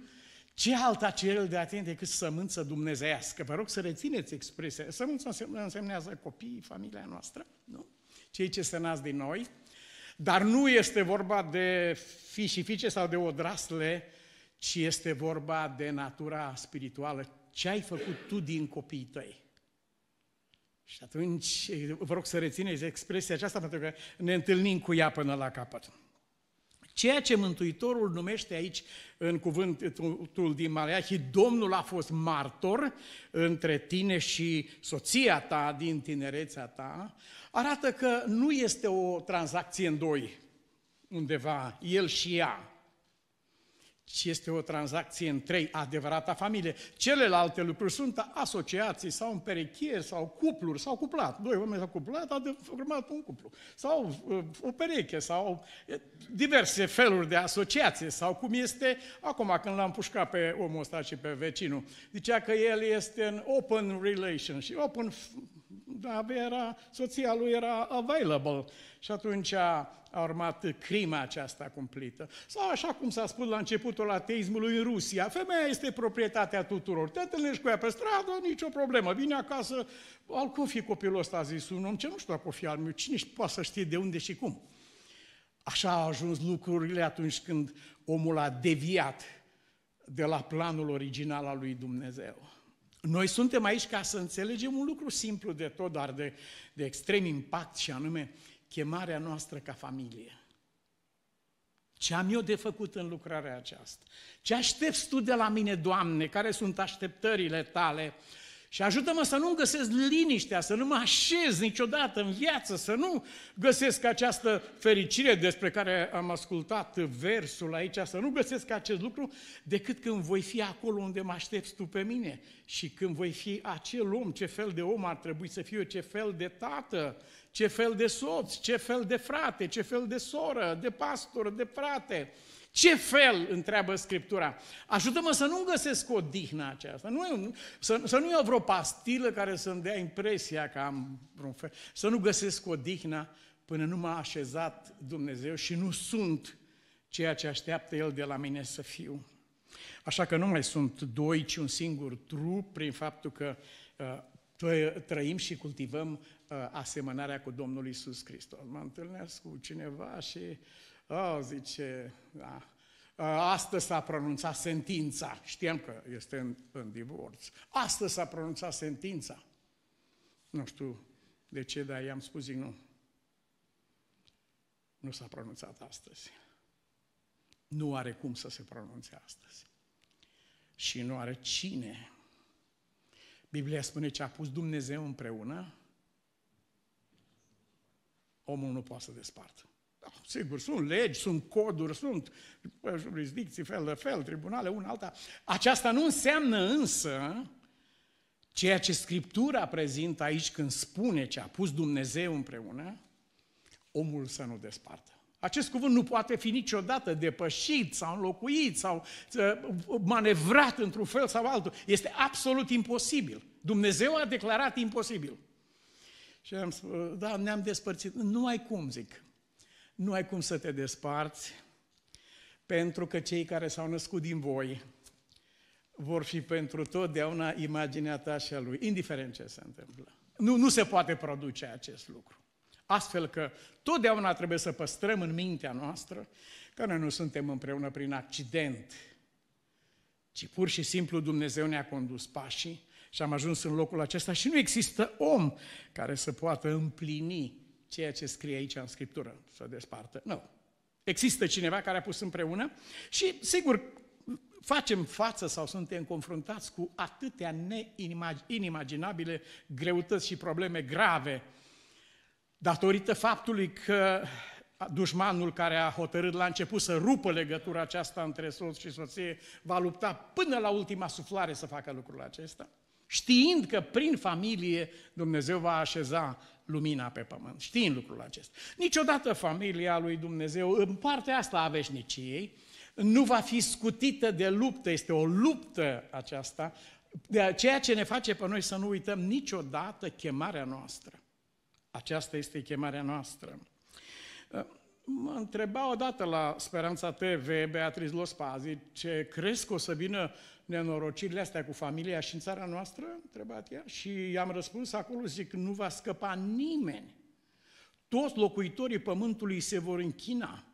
ce alta cere de la tine decât sămânță dumnezeiască? Vă rog să rețineți expresia. Sămânță însemnează copiii, familia noastră, nu? Cei ce se nasc din noi, dar nu este vorba de fi și fiice sau de odrasle, ci este vorba de natura spirituală. Ce ai făcut tu din copiii tăi? Și atunci vă rog să rețineți expresia aceasta pentru că ne întâlnim cu ea până la capăt. Ceea ce Mântuitorul numește aici în cuvântul din Maleahii, Domnul a fost martor între tine și soția ta din tinerețea ta, arată că nu este o tranzacție în doi, undeva, el și ea, ci este o tranzacție în trei, adevărata familie. Celelalte lucruri sunt asociații sau împerechieri sau cupluri, sau cuplat. Doi oameni s-au cuplat, a format un cuplu. Sau uh, o pereche, sau diverse feluri de asociație, sau cum este acum când l-am pușcat pe omul ăsta și pe vecinul. Zicea că el este în open relationship, open avea, era, soția lui era available și atunci a, a urmat crima aceasta cumplită. Sau așa cum s-a spus la începutul ateismului în Rusia, femeia este proprietatea tuturor, te întâlnești cu ea pe stradă, nicio problemă, vine acasă, al cum fi copilul ăsta, a zis un om, ce nu știu dacă o fi al meu, cine poate să știe de unde și cum. Așa au ajuns lucrurile atunci când omul a deviat de la planul original al lui Dumnezeu. Noi suntem aici ca să înțelegem un lucru simplu de tot, dar de, de extrem impact și anume chemarea noastră ca familie. Ce am eu de făcut în lucrarea aceasta? Ce aștepți tu de la mine, Doamne? Care sunt așteptările tale? Uh, și ajută-mă să nu găsesc liniștea, să nu mă așez niciodată în viață, să nu găsesc această fericire despre care am ascultat versul aici, să nu găsesc acest lucru decât când voi fi acolo unde mă aștepți tu pe mine și când voi fi acel om, ce fel de om ar trebui să fiu, ce fel de tată, ce fel de soț, ce fel de frate, ce fel de soră, de pastor, de frate, ce fel, întreabă Scriptura? Ajută-mă să nu găsesc o dihnă aceasta, nu, să, să nu iau vreo pastilă care să-mi dea impresia că am vreun fel, să nu găsesc o dihnă până nu m-a așezat Dumnezeu și nu sunt ceea ce așteaptă El de la mine să fiu. Așa că nu mai sunt doi, ci un singur trup prin faptul că uh, trăim și cultivăm uh, asemănarea cu Domnul Isus Hristos. Mă întâlnesc cu cineva și uh, Oh, zice, da. Uh, astăzi s-a pronunțat sentința. Știam că este în, în divorț. Astăzi s-a pronunțat sentința. Nu știu de ce, dar i-am spus, zic, nu. Nu s-a pronunțat astăzi. Nu are cum să se pronunțe astăzi. Și nu are cine. Biblia spune ce a pus Dumnezeu împreună, omul nu poate să despartă. Sigur, sunt legi, sunt coduri, sunt jurisdicții fel de fel, tribunale, una alta. Aceasta nu înseamnă însă ceea ce Scriptura prezintă aici când spune ce a pus Dumnezeu împreună, omul să nu despartă. Acest cuvânt nu poate fi niciodată depășit sau înlocuit sau ă, manevrat într-un fel sau altul. Este absolut imposibil. Dumnezeu a declarat imposibil. Și am spus, da, ne-am despărțit. Nu ai cum, zic nu ai cum să te desparți, pentru că cei care s-au născut din voi vor fi pentru totdeauna imaginea ta și a lui, indiferent ce se întâmplă. Nu, nu se poate produce acest lucru. Astfel că totdeauna trebuie să păstrăm în mintea noastră că noi nu suntem împreună prin accident, ci pur și simplu Dumnezeu ne-a condus pașii și am ajuns în locul acesta și nu există om care să poată împlini ceea ce scrie aici în Scriptură, să despartă. Nu. Există cineva care a pus împreună și, sigur, facem față sau suntem confruntați cu atâtea neinimaginabile greutăți și probleme grave datorită faptului că dușmanul care a hotărât la început să rupă legătura aceasta între soț și soție va lupta până la ultima suflare să facă lucrul acesta – știind că prin familie Dumnezeu va așeza lumina pe pământ, știind lucrul acesta. Niciodată familia lui Dumnezeu, în partea asta a veșniciei, nu va fi scutită de luptă, este o luptă aceasta, de ceea ce ne face pe noi să nu uităm niciodată chemarea noastră. Aceasta este chemarea noastră. Ă, mă întreba odată la Speranța TV, Beatriz Lospazi, ce crezi că o să vină nenorocirile astea cu familia și în țara noastră? Întrebat ea. Și i-am răspuns acolo, zic, nu va scăpa nimeni. Toți locuitorii pământului se vor închina.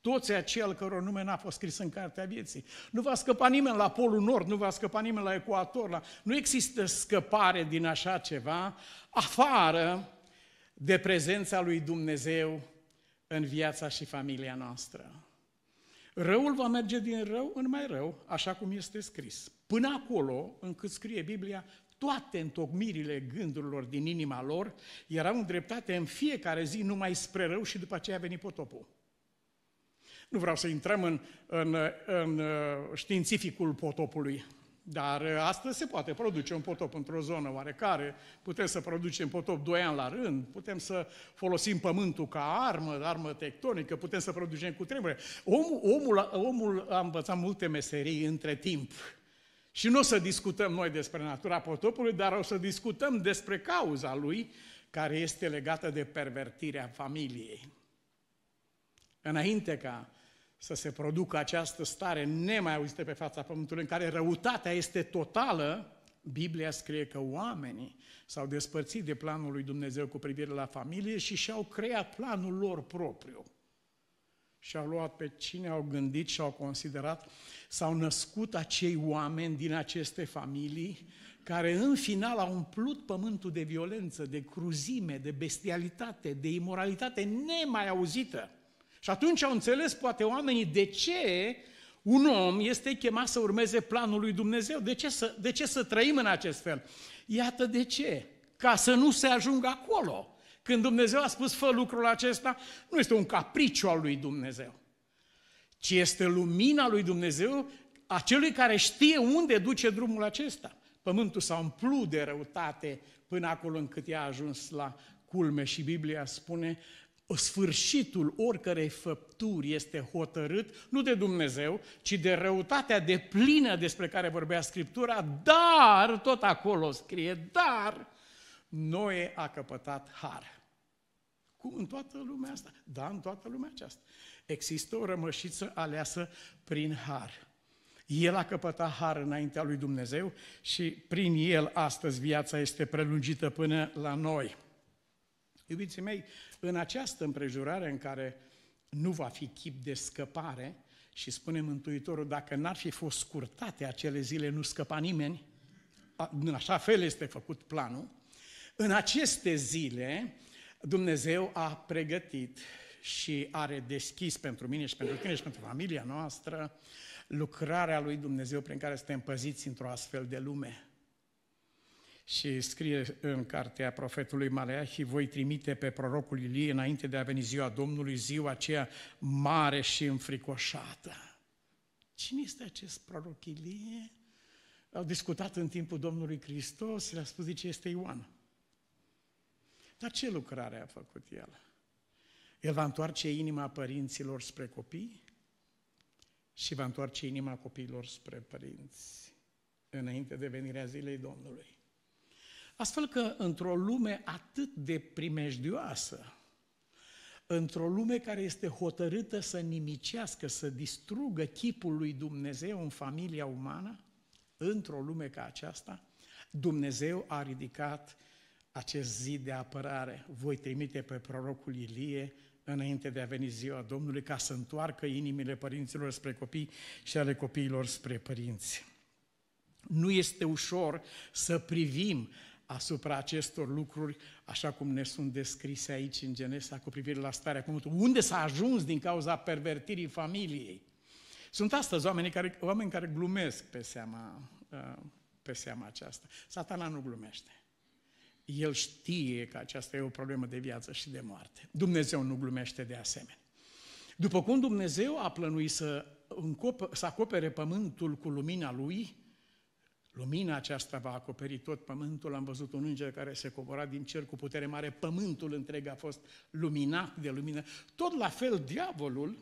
Toți aceia al căror nume n-a fost scris în Cartea Vieții. Nu va scăpa nimeni la Polul Nord, nu va scăpa nimeni la Ecuator. La... Nu există scăpare din așa ceva, afară de prezența lui Dumnezeu în viața și familia noastră. Răul va merge din rău în mai rău, așa cum este scris. Până acolo, încât scrie Biblia, toate întocmirile gândurilor din inima lor erau îndreptate în fiecare zi numai spre rău și după aceea a venit potopul. Nu vreau să intrăm în, în, în uh, științificul potopului, dar uh, astăzi se poate produce un potop într-o zonă oarecare, putem să producem potop doi ani la rând, putem să folosim pământul ca armă, armă tectonică, putem să producem cu tremure. Omul, omul, omul a învățat multe meserii între timp. Și nu o să discutăm noi despre natura potopului, dar o să discutăm despre cauza lui, care este legată de pervertirea familiei. Înainte ca să se producă această stare nemai auzită pe fața Pământului, în care răutatea este totală, Biblia scrie că oamenii s-au despărțit de planul lui Dumnezeu cu privire la familie și și-au creat planul lor propriu. Și-au luat pe cine au gândit și au considerat, s-au născut acei oameni din aceste familii care în final au umplut pământul de violență, de cruzime, de bestialitate, de imoralitate nemai auzită. Și atunci au înțeles poate oamenii de ce un om este chemat să urmeze planul lui Dumnezeu. De ce să, de ce să trăim în acest fel? Iată de ce. Ca să nu se ajungă acolo. Când Dumnezeu a spus fă lucrul acesta, nu este un capriciu al lui Dumnezeu, ci este lumina lui Dumnezeu a celui care știe unde duce drumul acesta. Pământul s-a umplut de răutate până acolo încât i a ajuns la culme și Biblia spune sfârșitul oricărei făpturi este hotărât nu de Dumnezeu, ci de răutatea de plină despre care vorbea Scriptura, dar, tot acolo scrie, dar, Noe a căpătat har. Cum în toată lumea asta? Da, în toată lumea aceasta. Există o rămășiță aleasă prin har. El a căpătat har înaintea lui Dumnezeu și prin el astăzi viața este prelungită până la noi. Iubiții mei, în această împrejurare în care nu va fi chip de scăpare, și spune Mântuitorul, dacă n-ar fi fost scurtate acele zile, nu scăpa nimeni, în așa fel este făcut planul, în aceste zile Dumnezeu a pregătit și are deschis pentru mine și pentru tine și pentru familia noastră lucrarea lui Dumnezeu prin care suntem păziți într-o astfel de lume. Și scrie în cartea profetului Maleahi, voi trimite pe prorocul Ilie înainte de a veni ziua Domnului, ziua aceea mare și înfricoșată. Cine este acest proroc Ilie? Au discutat în timpul Domnului Hristos, le-a spus, zice, este Ioan. Dar ce lucrare a făcut el? El va întoarce inima părinților spre copii și va întoarce inima copiilor spre părinți înainte de venirea zilei Domnului. Astfel că într-o lume atât de primejdioasă, într-o lume care este hotărâtă să nimicească, să distrugă chipul lui Dumnezeu în familia umană, într-o lume ca aceasta, Dumnezeu a ridicat acest zid de apărare. Voi trimite pe prorocul Ilie înainte de a veni ziua Domnului ca să întoarcă inimile părinților spre copii și ale copiilor spre părinți. Nu este ușor să privim asupra acestor lucruri, așa cum ne sunt descrise aici în Genesa cu privire la starea pământului. Unde s-a ajuns din cauza pervertirii familiei? Sunt astăzi oameni care, oameni care glumesc pe seama, uh, pe seama aceasta. Satana nu glumește. El știe că aceasta e o problemă de viață și de moarte. Dumnezeu nu glumește de asemenea. După cum Dumnezeu a plănuit să, încop, să acopere pământul cu lumina Lui, Lumina aceasta va acoperi tot pământul. Am văzut un înger care se cobora din cer cu putere mare. Pământul întreg a fost luminat de lumină. Tot la fel, diavolul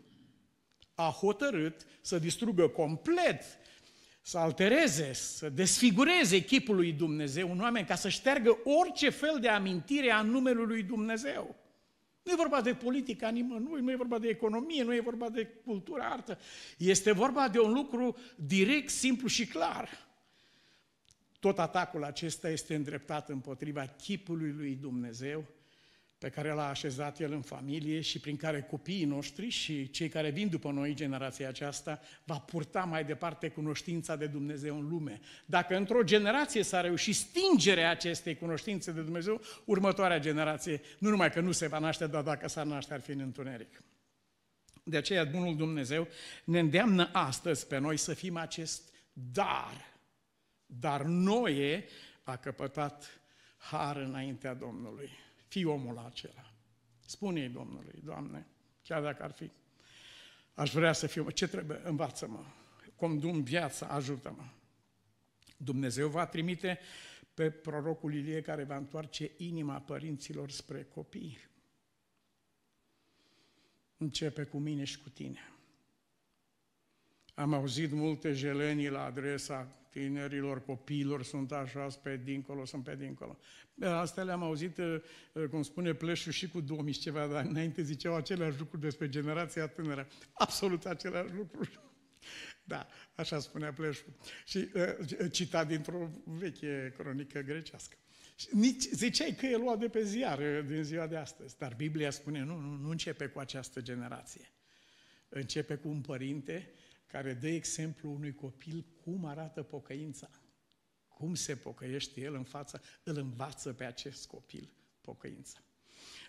a hotărât să distrugă complet, să altereze, să desfigureze chipul lui Dumnezeu un oameni ca să șteargă orice fel de amintire a numelui lui Dumnezeu. Nu e vorba de politică nimănui, nu e vorba de economie, nu e vorba de cultură, artă. Este vorba de un lucru direct, simplu și clar. Tot atacul acesta este îndreptat împotriva chipului lui Dumnezeu pe care l-a așezat El în familie și prin care copiii noștri și cei care vin după noi, generația aceasta, va purta mai departe cunoștința de Dumnezeu în lume. Dacă într-o generație s-a reușit stingerea acestei cunoștințe de Dumnezeu, următoarea generație, nu numai că nu se va naște, dar dacă s-ar naște, ar fi în întuneric. De aceea, Bunul Dumnezeu ne îndeamnă astăzi pe noi să fim acest dar dar Noe a căpătat har înaintea Domnului. Fii omul acela. Spune-i Domnului, Doamne, chiar dacă ar fi. Aș vrea să fiu, ce trebuie? Învață-mă. Condum viața, ajută-mă. Dumnezeu va trimite pe prorocul Ilie care va întoarce inima părinților spre copii. Începe cu mine și cu tine. Am auzit multe jelenii la adresa tinerilor, copiilor, sunt așa, sunt pe dincolo, sunt pe dincolo. Astea le-am auzit, ă, cum spune Pleșu, și cu 2000 și ceva, dar înainte ziceau aceleași lucruri despre generația tânără. Absolut aceleași lucruri. Da, așa spunea Pleșu. Și uh, citat dintr-o veche cronică grecească. Nici, ziceai că e luat de pe ziar ă, din ziua de astăzi, dar Biblia spune nu, nu, nu începe cu această generație. Începe cu un părinte care dă exemplu unui copil cum arată pocăința, cum se pocăiește el în fața, îl învață pe acest copil pocăința.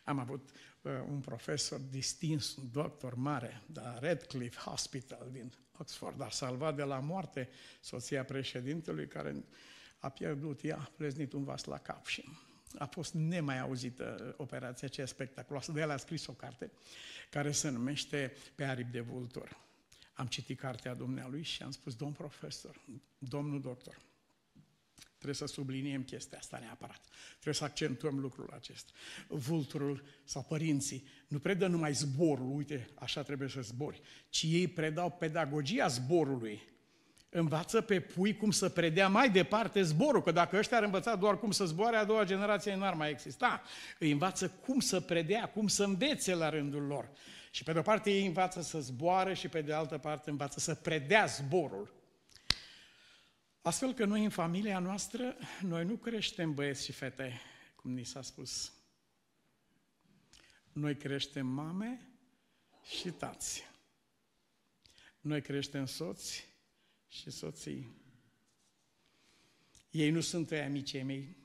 Am avut uh, un profesor distins, un doctor mare, de la Radcliffe Hospital din Oxford, a salvat de la moarte soția președintelui care a pierdut, ea a pleznit un vas la cap și a fost nemai auzită uh, operația aceea spectaculoasă. De el a scris o carte care se numește Pe aripi de vulturi am citit cartea dumnealui și am spus, domn profesor, domnul doctor, trebuie să subliniem chestia asta neapărat. Trebuie să accentuăm lucrul acesta. Vulturul sau părinții nu predă numai zborul, uite, așa trebuie să zbori, ci ei predau pedagogia zborului. Învață pe pui cum să predea mai departe zborul, că dacă ăștia ar învăța doar cum să zboare, a doua generație n-ar mai exista. Îi învață cum să predea, cum să învețe la rândul lor. Și pe de o parte ei învață să zboare și pe de altă parte învață să predea zborul. Astfel că noi în familia noastră, noi nu creștem băieți și fete, cum ni s-a spus. Noi creștem mame și tați. Noi creștem soți și soții. Ei nu sunt ăia micii mei,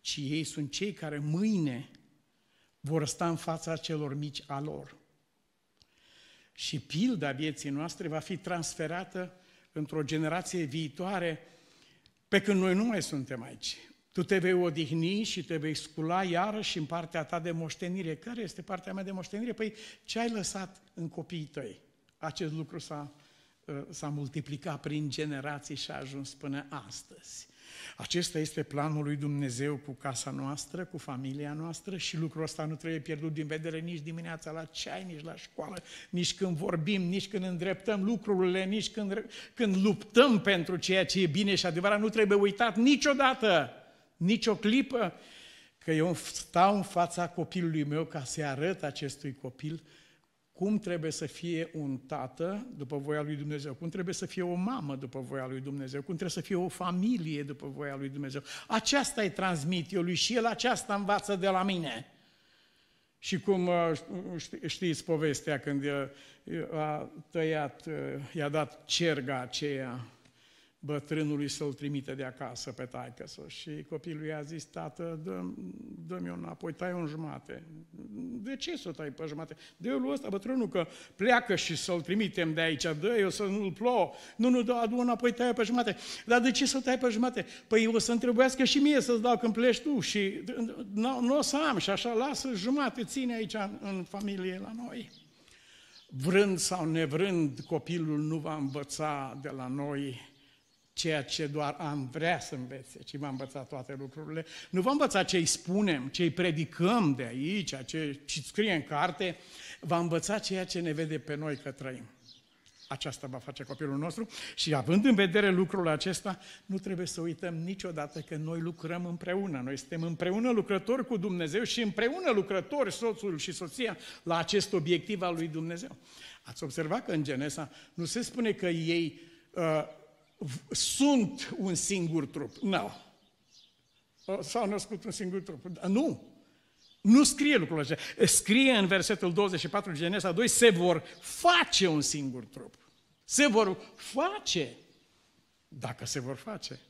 ci ei sunt cei care mâine vor sta în fața celor mici a lor. Și pilda vieții noastre va fi transferată într-o generație viitoare, pe când noi nu mai suntem aici. Tu te vei odihni și te vei scula iarăși în partea ta de moștenire. Care este partea mea de moștenire? Păi ce ai lăsat în copiii tăi? Acest lucru s-a, uh, s-a multiplicat prin generații și a ajuns până astăzi. Acesta este planul lui Dumnezeu cu casa noastră, cu familia noastră și lucrul ăsta nu trebuie pierdut din vedere nici dimineața la ceai, nici la școală, nici când vorbim, nici când îndreptăm lucrurile, nici când, când luptăm pentru ceea ce e bine și adevărat. Nu trebuie uitat niciodată, nicio clipă, că eu stau în fața copilului meu ca să-i arăt acestui copil cum trebuie să fie un tată după voia lui Dumnezeu, cum trebuie să fie o mamă după voia lui Dumnezeu, cum trebuie să fie o familie după voia lui Dumnezeu. Aceasta îi transmit eu lui și el aceasta învață de la mine. Și cum uh, știți povestea când uh, a tăiat, uh, i-a dat cerga aceea bătrânului să-l trimite de acasă pe taică Și copilul i-a zis, tată, dă, dă un apoi, tai un jumate. De ce să tai pe jumate? de eu ăsta, bătrânul, că pleacă și să-l trimitem de aici, dă eu să nu-l plouă. Nu, nu, dă, un apoi, tai pe jumate. Dar de ce să tai pe jumate? Păi o să-mi trebuiască și mie să-ți dau când pleci tu și nu, nu o să am și așa, lasă jumate, ține aici în, în familie la noi. Vrând sau nevrând, copilul nu va învăța de la noi ceea ce doar am vrea să învețe, ci m-a învățat toate lucrurile. Nu v-a învățat ce îi spunem, ce îi predicăm de aici, ce scrie în carte, va învăța ceea ce ne vede pe noi că trăim. Aceasta va face copilul nostru și având în vedere lucrul acesta, nu trebuie să uităm niciodată că noi lucrăm împreună. Noi suntem împreună lucrători cu Dumnezeu și împreună lucrători soțul și soția la acest obiectiv al lui Dumnezeu. Ați observat că în Genesa nu se spune că ei uh, sunt un singur trup. Nu. S-au născut un singur trup. Da, nu. Nu scrie lucrul acesta. Scrie în versetul 24 Genesa 2, se vor face un singur trup. Se vor face. Dacă se vor face.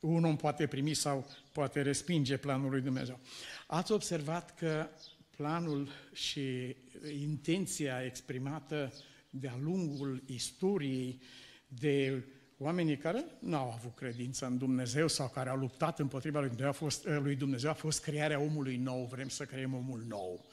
Un om poate primi sau poate respinge planul lui Dumnezeu. Ați observat că planul și intenția exprimată de-a lungul istoriei uh, de oamenii care nu au avut credință în Dumnezeu sau care au luptat împotriva lui Dumnezeu a fost, eh, lui Dumnezeu a fost crearea omului nou, vrem să creăm omul nou.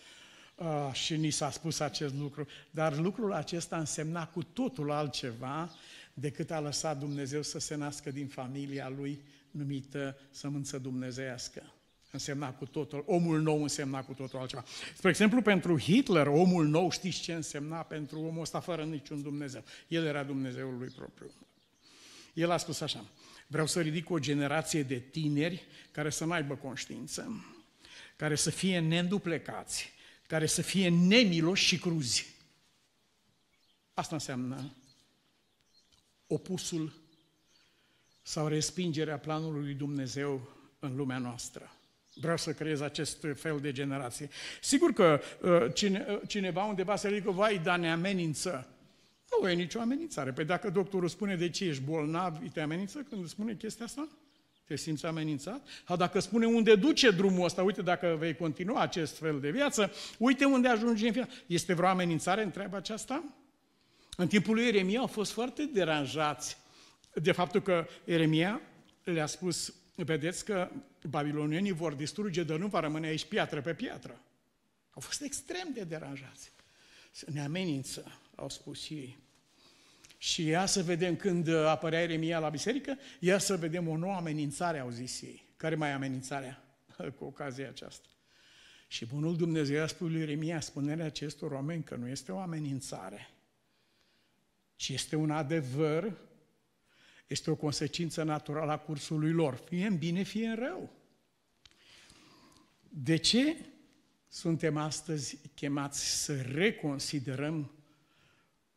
Uh, și ni s-a spus acest lucru, dar lucrul acesta însemna cu totul altceva decât a lăsat Dumnezeu să se nască din familia lui numită sămânță dumnezească însemna cu totul, omul nou însemna cu totul altceva. Spre exemplu, pentru Hitler, omul nou știți ce însemna pentru omul ăsta fără niciun Dumnezeu. El era Dumnezeul lui propriu. El a spus așa, vreau să ridic o generație de tineri care să n-aibă conștiință, care să fie neînduplecați, care să fie nemiloși și cruzi. Asta înseamnă opusul sau respingerea planului lui Dumnezeu în lumea noastră vreau să creez acest fel de generație. Sigur că uh, cine, uh, cineva undeva se ridică, vai, dar ne amenință. Nu e nicio amenințare. Păi dacă doctorul spune de ce ești bolnav, te amenință când spune chestia asta? Te simți amenințat? Ha, dacă spune unde duce drumul ăsta, uite dacă vei continua acest fel de viață, uite unde ajungi în final. Este vreo amenințare în treaba aceasta? În timpul lui Eremia au fost foarte deranjați de faptul că Eremia le-a spus vedeți că babilonienii vor distruge, dar nu va rămâne aici piatră pe piatră. Au fost extrem de deranjați. Ne amenință, au spus ei. Și ia să vedem când uh, apărea Eremia la biserică, ia să vedem o nouă amenințare, au zis ei. Care mai e amenințarea cu ocazia aceasta? Și bunul Dumnezeu a spus lui Eremia, spunerea acestor oameni că nu este o amenințare, ci este un adevăr este o consecință naturală a cursului lor, fie în bine, fie în rău. De ce suntem astăzi chemați să reconsiderăm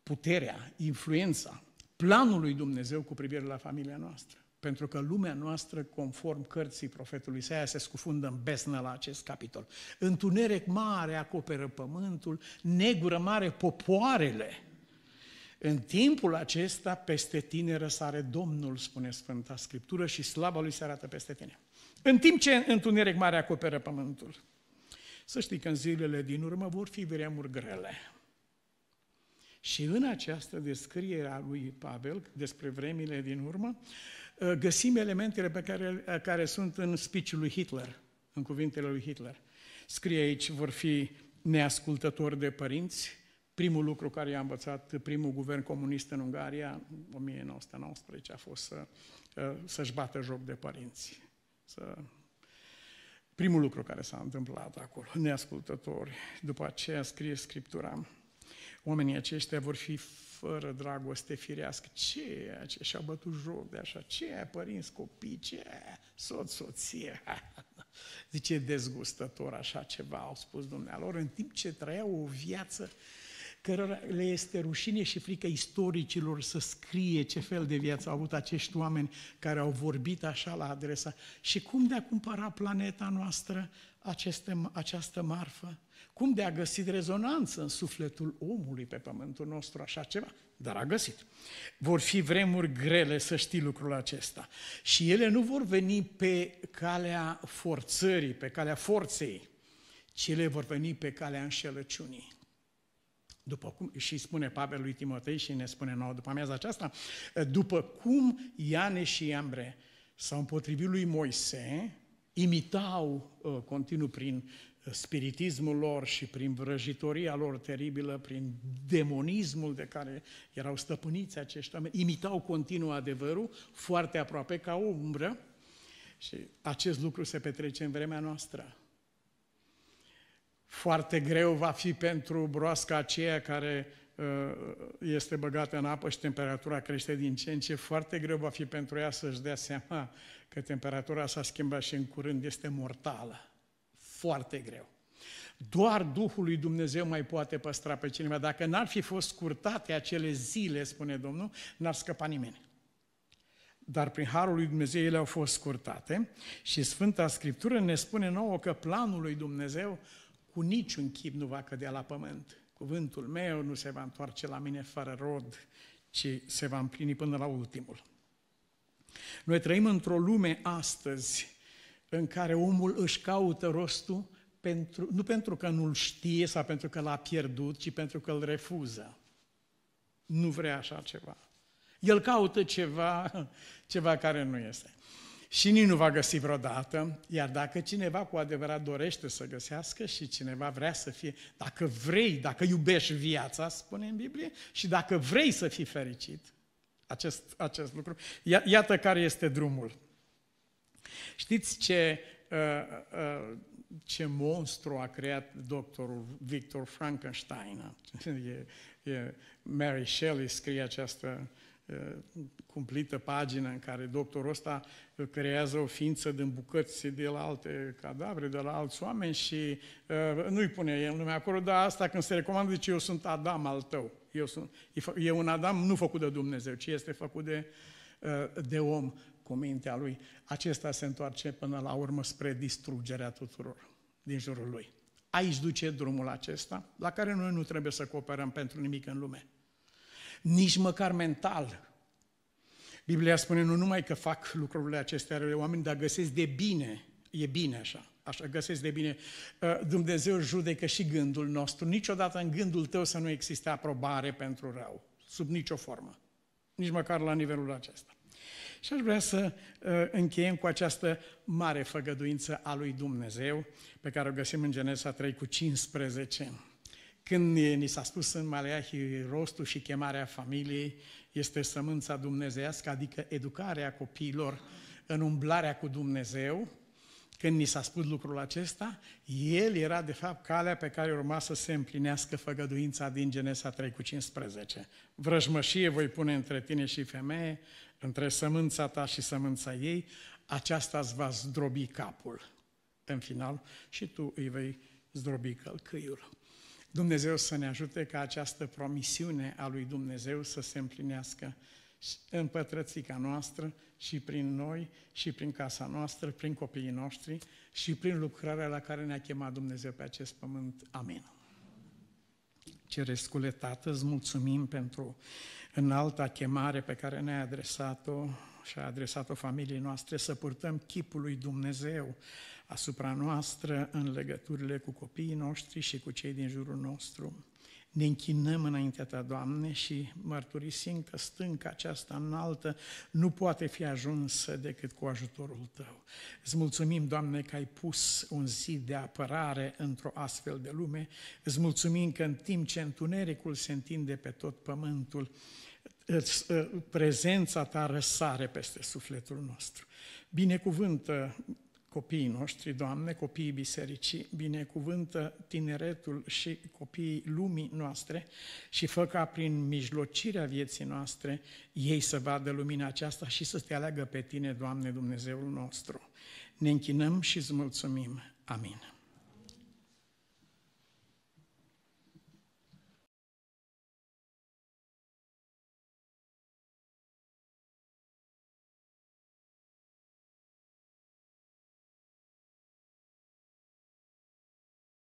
puterea, influența planul lui Dumnezeu cu privire la familia noastră? Pentru că lumea noastră, conform cărții profetului Isaia, se scufundă în besnă la acest capitol. Întuneric mare acoperă pământul, negură mare popoarele. În timpul acesta peste tine răsare Domnul, spune Sfânta Scriptură, și slava lui se arată peste tine. În timp ce întuneric mare acoperă pământul. Să știi că în zilele din urmă vor fi vremuri grele. Și în această descriere a lui Pavel despre vremile din urmă, găsim elementele pe care, care sunt în speech lui Hitler, în cuvintele lui Hitler. Scrie aici, vor fi neascultători de părinți, primul lucru care i-a învățat primul guvern comunist în Ungaria, 1919, a fost să, să-și bată joc de părinți. Să... Primul lucru care s-a întâmplat acolo, neascultători, după aceea scrie Scriptura, oamenii aceștia vor fi fără dragoste firească. Ce e ce și-a bătut joc de așa? Ce e părinți, copii, ce e soț, soție? Zice, dezgustător așa ceva, au spus dumnealor, în timp ce trăiau o viață uh, cărora le este rușine și frică istoricilor să scrie ce fel de viață au avut acești oameni care au vorbit așa la adresa. Și cum de a cumpăra planeta noastră aceste, această marfă? Cum de a găsit rezonanță în sufletul omului pe pământul nostru așa ceva? Dar a găsit. Vor fi vremuri grele să știi lucrul acesta. Și ele nu vor veni pe calea forțării, pe calea forței, ci ele vor veni pe calea înșelăciunii. După cum, și spune Pavel lui Timotei și ne spune nouă după amiaza aceasta, după cum Iane și Iambre s-au împotrivit lui Moise, imitau uh, continuu prin uh, spiritismul lor și prin vrăjitoria lor teribilă, prin demonismul de care erau stăpâniți acești oameni, imitau continuu adevărul foarte aproape ca o umbră și acest lucru se petrece în vremea noastră foarte greu va fi pentru broasca aceea care uh, este băgată în apă și temperatura crește din ce în ce, foarte greu va fi pentru ea să-și dea seama că temperatura s-a schimbat și în curând este mortală. Foarte greu. Doar Duhul lui Dumnezeu mai poate păstra pe cineva. Dacă n-ar fi fost scurtate acele zile, spune Domnul, n-ar scăpa nimeni. Dar prin Harul lui Dumnezeu ele au fost scurtate și Sfânta Scriptură ne spune nouă că planul lui Dumnezeu cu niciun chip nu va cădea la pământ. Cuvântul meu nu se va întoarce la mine fără rod, ci se va împlini până la ultimul. Noi trăim într-o lume astăzi în care omul își caută rostul pentru, nu pentru că nu-l știe sau pentru că l-a pierdut, ci pentru că îl refuză. Nu vrea așa ceva. El caută ceva, ceva care nu este și nici nu va găsi vreodată, iar dacă cineva cu adevărat dorește să găsească și cineva vrea să fie, dacă vrei, dacă iubești viața, spune în Biblie, și dacă vrei să fii fericit, acest, acest lucru, ia, iată care este drumul. Știți ce, uh, uh, ce monstru a creat doctorul Victor Frankenstein? e, e Mary Shelley scrie această cumplită pagină în care doctorul ăsta creează o ființă din bucăți de la alte cadavre, de la alți oameni și nu-i pune el nume acolo, dar asta când se recomandă, zice, eu sunt Adam al tău. Eu sunt, e un Adam nu făcut de Dumnezeu, ci este făcut de, de om cu mintea lui. Acesta se întoarce până la urmă spre distrugerea tuturor din jurul lui. Aici duce drumul acesta, la care noi nu trebuie să cooperăm pentru nimic în lume nici măcar mental. Biblia spune nu numai că fac lucrurile acestea rele oameni, dar găsesc de bine, e bine așa, așa găsesc de bine. Uh, Dumnezeu judecă și gândul nostru. Niciodată în gândul tău să nu existe aprobare pentru rău, sub nicio formă, nici măcar la nivelul acesta. Și aș vrea să uh, încheiem cu această mare făgăduință a lui Dumnezeu, pe care o găsim în Genesa 3 cu 15. Când ni s-a spus în Maleahi rostul și chemarea familiei este sămânța dumnezeiască, adică educarea copiilor în umblarea cu Dumnezeu, când ni s-a spus lucrul acesta, el era de fapt calea pe care urma să se împlinească făgăduința din Genesa 3 cu 15. Vrăjmășie voi pune între tine și femeie, între sămânța ta și sămânța ei, aceasta îți va zdrobi capul în final și tu îi vei zdrobi călcâiul. Dumnezeu să ne ajute ca această promisiune a lui Dumnezeu să se împlinească în pătrățica noastră și prin noi și prin casa noastră, prin copiii noștri și prin lucrarea la care ne-a chemat Dumnezeu pe acest pământ. Amin. Cerescule Tată, îți mulțumim pentru înalta chemare pe care ne-ai adresat-o și a adresat-o familiei noastre să purtăm chipul lui Dumnezeu asupra noastră în legăturile cu copiii noștri și cu cei din jurul nostru. Ne închinăm înaintea Ta, Doamne, și mărturisim că stânca aceasta înaltă nu poate fi ajunsă decât cu ajutorul Tău. Îți mulțumim, Doamne, că ai pus un zid de apărare într-o astfel de lume. Îți mulțumim că în timp ce întunericul se întinde pe tot pământul, ă, prezența Ta răsare peste sufletul nostru. Binecuvântă copiii noștri, Doamne, copiii bisericii, binecuvântă tineretul și copiii lumii noastre și fă ca prin mijlocirea vieții noastre ei să vadă lumina aceasta și să te aleagă pe Tine, Doamne Dumnezeul nostru. Ne închinăm și îți mulțumim. Amin.